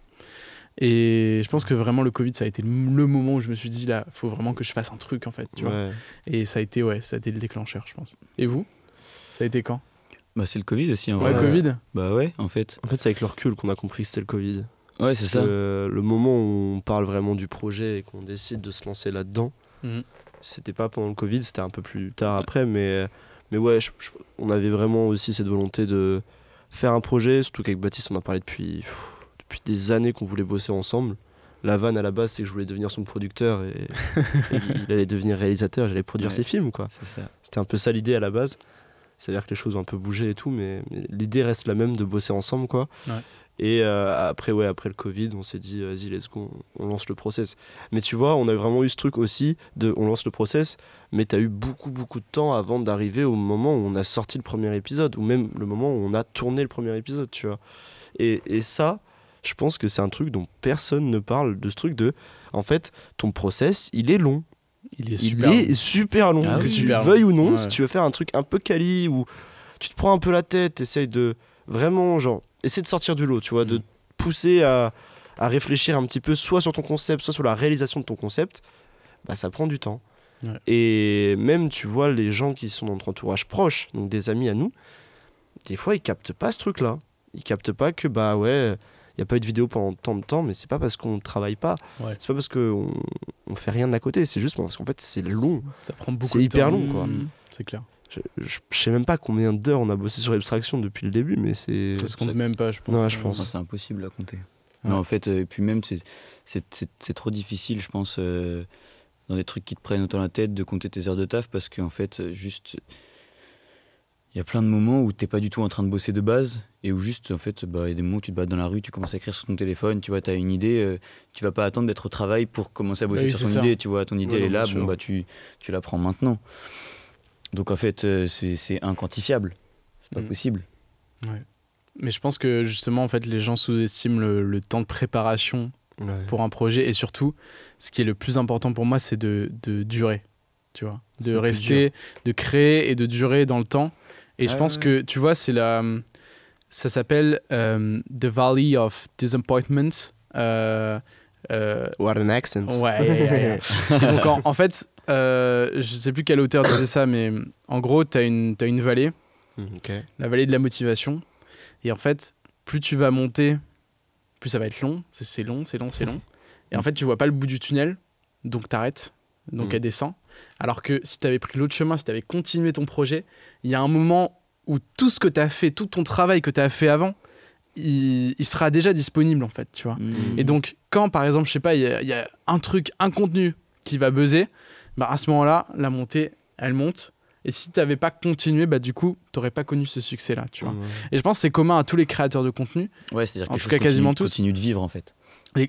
Et je pense que vraiment le Covid, ça a été le moment où je me suis dit là, faut vraiment que je fasse un truc en fait, tu vois. Et ça a été ouais, ça a été le déclencheur, je pense. Et vous, ça a été quand Bah c'est le Covid aussi. En hein. ouais, Covid. Bah ouais, en fait. En fait, c'est avec le recul qu'on a compris que c'était le Covid. Ouais, c'est ça. le moment où on parle vraiment du projet et qu'on décide de se lancer là-dedans, mhm. C'était pas pendant le Covid, c'était un peu plus tard après, mais, mais ouais, on avait vraiment aussi cette volonté de faire un projet, surtout qu'avec Baptiste, on a parlé depuis, depuis des années qu'on voulait bosser ensemble. La vanne à la base, c'est que je voulais devenir son producteur et, il allait devenir réalisateur, j'allais produire ses films, quoi. C'était un peu ça l'idée à la base. C'est-à-dire que les choses ont un peu bougé et tout, mais, mais l'idée reste la même de bosser ensemble, quoi. Ouais. Et euh, après, ouais, après le Covid, on s'est dit, vas-y, let's on lance le process. Mais tu vois, on a vraiment eu ce truc aussi de on lance le process, mais tu as eu beaucoup, beaucoup de temps avant d'arriver au moment où on a sorti le premier épisode, ou même le moment où on a tourné le premier épisode, tu vois. Et, et ça, je pense que c'est un truc dont personne ne parle, de ce truc de, en fait, ton process, il est long. Il est super, long, ah tu ou non. Si tu veux faire un truc un peu quali ou tu te prends un peu la tête, essaye de vraiment genre essayer de sortir du lot, tu vois, de mm. pousser à, réfléchir un petit peu soit sur ton concept, soit sur la réalisation de ton concept, bah, ça prend du temps. Et même, tu vois, les gens qui sont dans notre entourage proche, donc des amis à nous, des fois, ils captent pas ce truc-là. Ils captent pas que, bah ouais, il y a pas eu de vidéo pendant tant de temps, mais c'est pas parce qu'on ne travaille pas, c'est pas parce qu'on on fait rien la côté, c'est juste parce qu'en fait, c'est long. Ça prend beaucoup C'est hyper long, quoi. Mm. c'est clair je, je, sais même pas combien d'heures on a bossé sur l'abstraction depuis le début, mais c'est. Ça compte même pas, je pense. c'est impossible à compter. Non, en fait, euh, et puis même, c'est trop difficile, je pense, euh, dans des trucs qui te prennent autant la tête, de compter tes heures de taf, parce qu'en fait, euh, juste. Il y a plein de moments où t'es pas du tout en train de bosser de base et où juste, en fait, bah, il y a des moments où tu te bats dans la rue, tu commences à écrire sur ton téléphone, tu vois, as une idée, tu tu vas pas attendre d'être au travail pour commencer à bosser sur ton idée, tu vois, ton idée elle est là, bon, bah, tu, tu la prends maintenant. Donc en fait, euh, c'est inquantifiable. C'est pas mm. possible. Mais je pense que justement, en fait, les gens sous-estiment le, temps de préparation pour un projet. Et surtout, ce qui est le plus important pour moi, c'est de, durer. Tu vois De rester, de créer et de durer dans le temps. Et je pense que, tu vois, c'est la. Ça s'appelle euh, The Valley of Disappointment. Euh, What an accent! Ouais, donc en, fait, euh, je sais plus hauteur auteur disait ça, mais en gros, tu as une, une vallée, hmm, la vallée de la motivation. Et en fait, plus tu vas monter, plus ça va être long. C'est long, c'est long, c'est long. Et en fait, tu vois pas le bout du tunnel, donc t'arrêtes, donc hmm. elle descend. Alors que si tu avais pris l'autre chemin, si tu avais continué ton projet, il y a un moment où tout ce que tu as fait, tout ton travail que tu as fait avant, il, sera déjà disponible en fait, tu vois. Hmm. Et donc, quand par exemple, je sais pas, il y, y, a un truc, un contenu qui va buzzer, bah, à ce moment-là, la montée, elle monte. Et si tu t'avais pas continué, bah du coup, tu t'aurais pas connu ce succès-là, tu vois. Et je pense que c'est commun à tous les créateurs de contenu. Ouais, c'est-à-dire en tout cas quasiment tous. Continuent de vivre en fait. T'as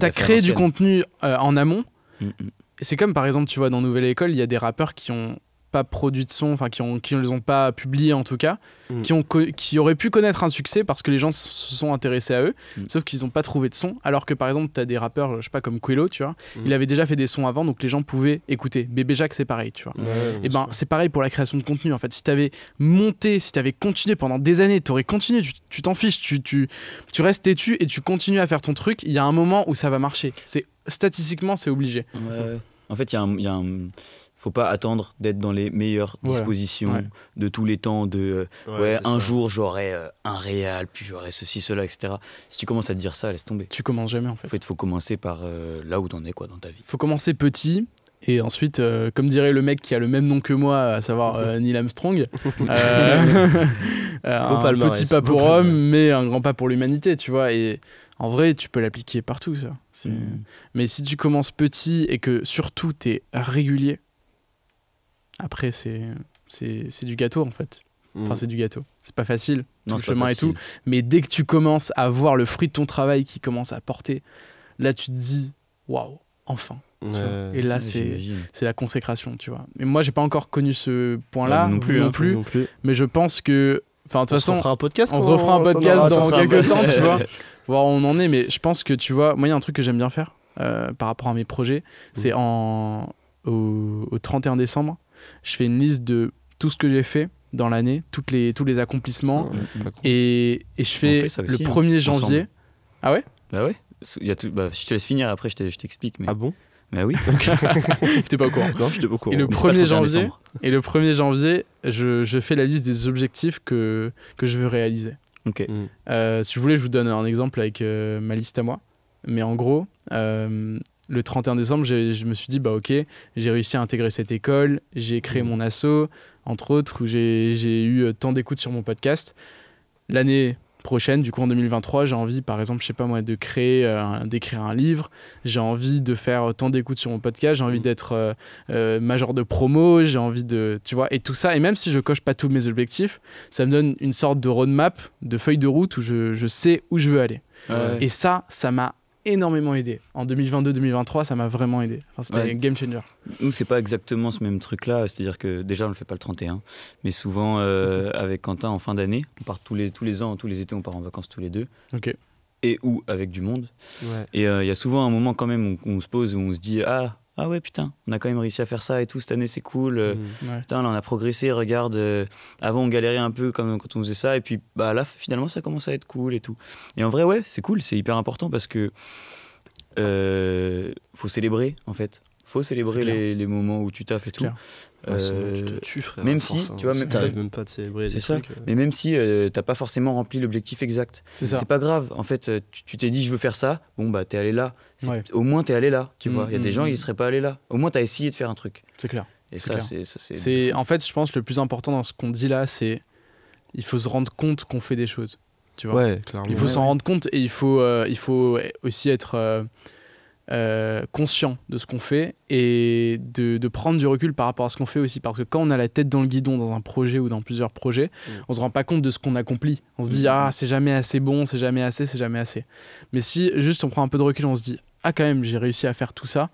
as créé du contenu euh, en amont. Mm, mm. C'est comme par exemple, tu vois, dans Nouvelle École, il y a des rappeurs qui ont pas produit de son, enfin qui ont, qui les ont pas publiés en tout cas, mm. qui, ont qui auraient pu connaître un succès parce que les gens se sont intéressés à eux, mm. sauf qu'ils n'ont pas trouvé de son. Alors que par exemple, tu as des rappeurs, je sais pas, comme Quello, tu vois, mm. il avait déjà fait des sons avant, donc les gens pouvaient écouter. Bébé Jacques, c'est pareil, tu vois. et ben, c'est pareil pour la création de contenu en fait. Si tu avais monté, si tu avais continué pendant des années, tu aurais continué, tu t'en fiches, tu, tu, restes têtu et tu continues à faire ton truc, il y a un moment où ça va marcher. C'est Statistiquement, c'est obligé. En fait, il y a un faut pas attendre d'être dans les meilleures dispositions de tous les temps, de euh, ouais, un jour j'aurai euh, un réel, puis j'aurai ceci, cela, etc. Si tu commences à te dire ça, laisse tomber. Tu commences jamais en fait. Il faut commencer par euh, là où t'en es quoi dans ta vie. Faut commencer petit. Et ensuite, comme dirait le mec qui a le même nom que moi, à savoir Neil Armstrong, un petit pas pour homme, mais un grand pas pour l'humanité, tu vois. Et en vrai, tu peux l'appliquer partout, ça. Mm. Mais si tu commences petit et que surtout t'es régulier, après, c'est, c'est, du gâteau, en fait. Enfin, mm. c'est du gâteau. C'est pas facile, le chemin et tout. Mais dès que tu commences à voir le fruit de ton travail qui commence à porter, là, tu te dis, waouh, enfin. et là, c'est, la consécration, tu vois. Mais moi, j'ai pas encore connu ce point-là, hein, non, plus, Mais je pense que. Enfin, de toute façon. On se refera un podcast, on se refera un podcast dans quelques temps, tu vois. Voir où on en est, mais je pense que, tu vois, moi, il y a un truc que j'aime bien faire euh, par rapport à mes projets. Mm. C'est en. au 31 décembre, je fais une liste de tout ce que j'ai fait dans l'année, toutes les, tous les accomplissements. Bah, et, et, je fais le 1er hein, janvier. Ah ouais Bah ouais. Il y a tout, bah, je te laisse finir, après je t'explique. Mais... Ah bon Bah oui. T'es pas au courant. Non, je pas au courant. Et le 1er janvier, et le 1er janvier je, je, fais la liste des objectifs que, que je veux réaliser. Ok. Hmm. Euh, si vous voulez, je vous donne un exemple avec euh, ma liste à moi. Mais en gros, euh, le 31 décembre, je me suis dit, bah ok, j'ai réussi à intégrer cette école, j'ai créé mmh. mon asso, entre autres, où j'ai eu euh, tant d'écoutes sur mon podcast. L'année prochaine, du coup en 2023, j'ai envie, par exemple, je sais pas moi, de créer, euh, d'écrire un livre, j'ai envie de faire euh, tant d'écoutes sur mon podcast, j'ai envie mmh. d'être majeur major de promo, j'ai envie de, tu vois, et tout ça. Et même si je coche pas tous mes objectifs, ça me donne une sorte de roadmap, de feuille de route où je, sais où je veux aller. Et ça, ça m'a énormément aidé. En 2022-2023, ça m'a vraiment aidé. c'était un game changer. Nous, c'est pas exactement ce même truc-là. C'est-à-dire que déjà, on le fait pas le 31, mais souvent euh, mhm. avec Quentin en fin d'année, on part tous les tous les ans, tous les étés, on part en vacances tous les deux. Ok. Et ou avec du monde. Et euh, il y a souvent un moment quand même où on se pose, où on se dit ah ah ouais putain on a quand même réussi à faire ça et tout cette année c'est cool euh, mhm. putain là on a progressé regarde euh, avant on galérait un peu comme quand on faisait ça et puis bah là finalement ça commence à être cool et tout et en vrai ouais c'est cool c'est hyper important parce que euh, faut célébrer en fait faut célébrer les, moments où tu taffes et tout. Euh, tu te tues, frère. Même si, hein. tu vois, même, même pas de célébrer C'est ça. Euh. Mais même si tu euh, t'as pas forcément rempli l'objectif exact, c'est pas grave. En fait, tu t'es dit je veux faire ça. Bon bah t'es allé là. Au moins t'es allé là. Tu mm, vois, il y a des mm, gens mm. ils seraient pas allés là. Au moins t'as essayé de faire un truc. C'est clair. Et ça, c'est en fait je pense le plus important dans ce qu'on dit là, c'est il faut se rendre compte qu'on fait des choses. Tu vois. clairement. Il faut s'en rendre compte et il faut il faut aussi être euh, conscient de ce qu'on fait et de, prendre du recul par rapport à ce qu'on fait aussi. Parce que quand on a la tête dans le guidon dans un projet ou dans plusieurs projets, mm. on se rend pas compte de ce qu'on accomplit. On se dit, mm. ah, c'est jamais assez bon, c'est jamais assez, c'est jamais assez. Mais si juste on prend un peu de recul, on se dit, ah, quand même, j'ai réussi à faire tout ça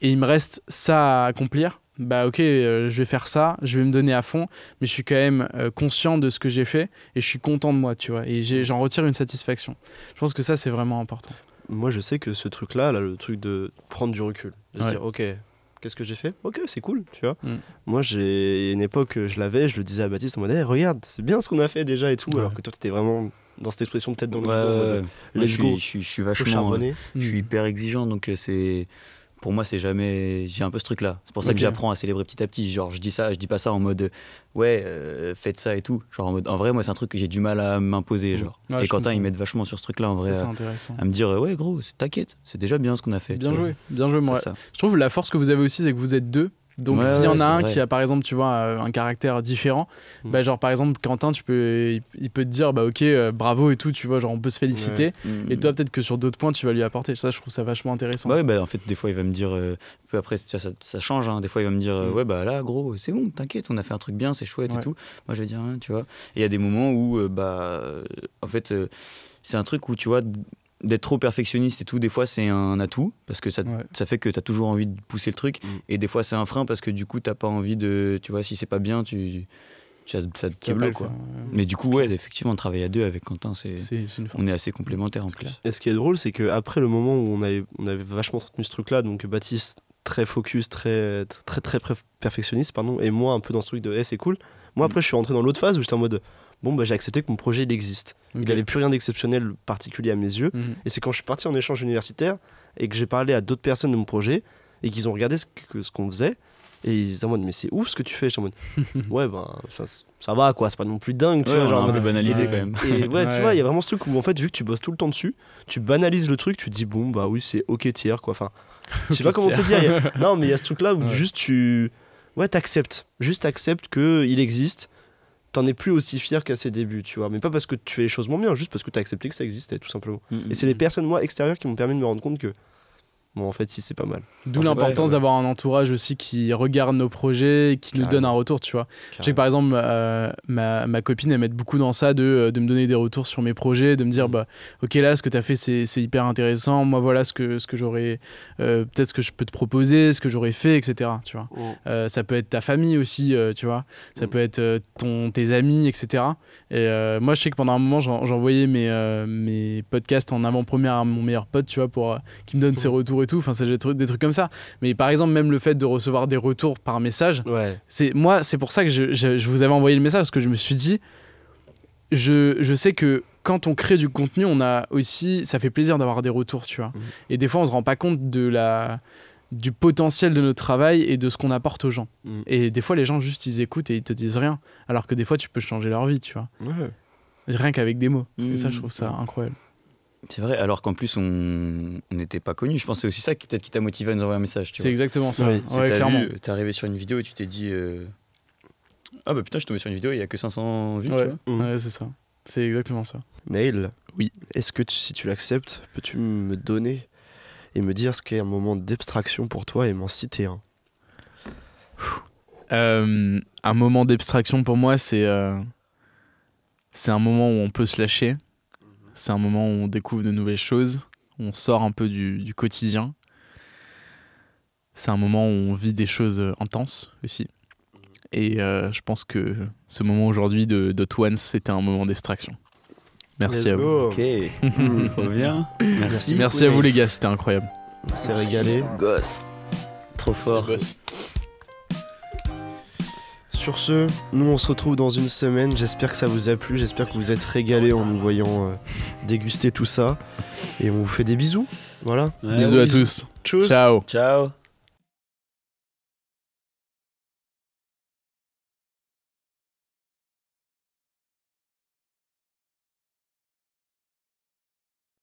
et il me reste ça à accomplir bah ok, euh, je vais faire ça, je vais me donner à fond, mais je suis quand même euh, conscient de ce que j'ai fait et je suis content de moi, tu vois, et mm. j'en retire une satisfaction. Je pense que ça, c'est vraiment important moi je sais que ce truc là, le truc de prendre du recul, de dire ok, qu'est-ce que j'ai fait Ok, c'est cool, tu vois. Mm. Moi j'ai une époque, je l'avais, je le disais à Baptiste en mode regarde, c'est bien ce qu'on a fait déjà et tout, alors que toi t'étais vraiment dans cette expression peut-être dans le mode... je, je, suis, je suis je suis mm. hyper exigeant donc euh, c'est pour moi, c'est jamais. J'ai un peu ce truc-là. C'est pour ça que j'apprends à célébrer petit à petit. Genre, je dis ça, je dis pas ça en mode ouais, euh, faites ça et tout. Genre, en, mode, en vrai, moi, c'est un truc que j'ai du mal à m'imposer. Genre. et Quentin, il m'aide vachement sur ce truc-là en vrai. Ça, intéressant. à, me dire ouais, gros, t'inquiète, c'est déjà bien ce qu'on a fait. Bien joué, bien joué, moi. Je trouve la force que vous avez aussi, c'est que vous êtes deux donc s'il y en a un qui a par exemple, tu vois, euh, un caractère différent, mm. bah, genre par exemple Quentin, tu peux, il, peut te dire bah ok, euh, bravo et tout, tu vois, genre on peut se féliciter. Et toi mm. peut-être que sur d'autres points tu vas lui apporter. Ça, je trouve ça vachement intéressant. Bah ouais, bah, en fait des fois il va me dire, euh, après ça, change. Hein. des fois il va me dire mm. ouais bah là gros, c'est bon, t'inquiète, on a fait un truc bien, c'est chouette et tout. Moi je vais dire hein, tu vois. il y a des moments où bah en fait c'est un truc où tu vois d'être trop perfectionniste et tout, des fois c'est un atout parce que ça, ça fait que tu as toujours envie de pousser le truc mm. et des fois c'est un frein parce que du coup t'as pas envie de. Tu vois, si c'est pas bien, tu, tu ça, ça te quoi. Mais du coup, ouais, effectivement, travailler à deux avec Quentin, c'est, on est assez complémentaires en plus. Et ce qui est drôle, c'est qu'après le moment où on avait, on avait vachement entretenu ce truc là, donc Baptiste très focus, très, très, très, perfectionniste, pardon, et moi un peu dans ce truc de hé, eh, c'est cool. Moi mm. après, je suis rentré dans l'autre phase où j'étais en mode bon, bah, j'ai accepté que mon projet il existe. Il n'avait plus rien d'exceptionnel particulier à mes yeux. Mhm. Et c'est quand je suis parti en échange universitaire et que j'ai parlé à d'autres personnes de mon projet et qu'ils ont regardé ce qu'on faisait. Et ils étaient en mode, mais c'est ouf ce que tu fais. J'étais en ouais, ben, ça va quoi, c'est pas non plus dingue, tu vois. quand même. Et ouais, tu vois, il y a vraiment ce truc où en fait, vu que tu bosses tout le temps dessus, tu banalises le truc, tu te dis, bon, bah oui, c'est ok tiers quoi. Enfin, je sais pas comment te dire. Non, mais il y a ce truc là où juste tu. Ouais, t'acceptes. Juste acceptes qu'il existe t'en es plus aussi fier qu'à ses débuts, tu vois. Mais pas parce que tu fais les choses moins bien, juste parce que t'as accepté que ça existait, tout simplement. Mm, mm, et c'est les mm. personnes, moi, extérieures qui m'ont permis de me rendre compte que Bon, en fait, si, c'est pas mal. D'où l'importance d'avoir un entourage aussi qui regarde nos projets, et qui nous donne un retour, tu vois. Je sais que par exemple, ma, ma, copine, elle m'aide beaucoup dans ça, de, euh, de, me donner des retours sur mes projets, de me dire, mm. bah, ok, là, ce que tu as fait, c'est hyper intéressant. Moi, voilà ce que, ce que j'aurais, euh, peut-être ce que je peux te proposer, ce que j'aurais fait, etc. Tu vois. Mm. Euh, ça peut être ta famille aussi, tu vois. Ça mm. peut être ton, tes amis, etc. Et moi, je sais que pendant un moment, j'envoyais mes, mes podcasts en avant-première à mon meilleur pote, tu vois, pour qui me donne ses retours Enfin, c'est des trucs, comme ça. Mais par exemple, même le fait de recevoir des retours par message, c'est moi, c'est pour ça que je, vous avais envoyé le message parce que je me suis dit, je, sais que quand on crée du contenu, on a aussi, ça fait plaisir d'avoir des retours, tu vois. Mm. Et des fois, on se rend pas compte de la du potentiel de notre travail et de ce qu'on apporte aux gens. Mm. Et des fois, les gens juste ils écoutent et ils te disent rien, alors que des fois, tu peux changer leur vie, tu vois. Rien qu'avec des mots. Et ça, je mm. trouve ça incroyable. C'est vrai, alors qu'en plus, on n'était pas connu. Je pense c'est aussi ça qui peut-être qui t'a motivé à nous envoyer un message. C'est exactement ça. Tu es arrivé sur une vidéo et tu t'es dit euh, Ah bah putain, je suis tombé sur une vidéo, il n'y a que 500 vues. Mmh. Ouais, c'est ça. C'est exactement ça. Nail, oui. Est-ce que si tu l'acceptes, peux-tu me donner et me dire ce qu'est un moment d'abstraction pour toi et m'en citer un euh, Un moment d'abstraction pour moi, c'est euh, c'est un moment où on peut se lâcher c'est un moment où on découvre de nouvelles choses, on sort un peu du, quotidien. C'est un moment où on vit des choses euh, intenses aussi. Et euh, je pense que ce moment aujourd'hui de, de c'était un moment d'extraction. Merci à vous. Hmm. Merci, Merci à vous les gars, c'était incroyable. On s'est régalé. Gosse. Trop fort. Sur ce, nous on se retrouve dans une semaine. J'espère que ça vous a plu. J'espère que vous êtes régalés en nous voyant euh, déguster tout ça. Et on vous fait des bisous. Voilà. bisous, à tous. Ciao. Ciao.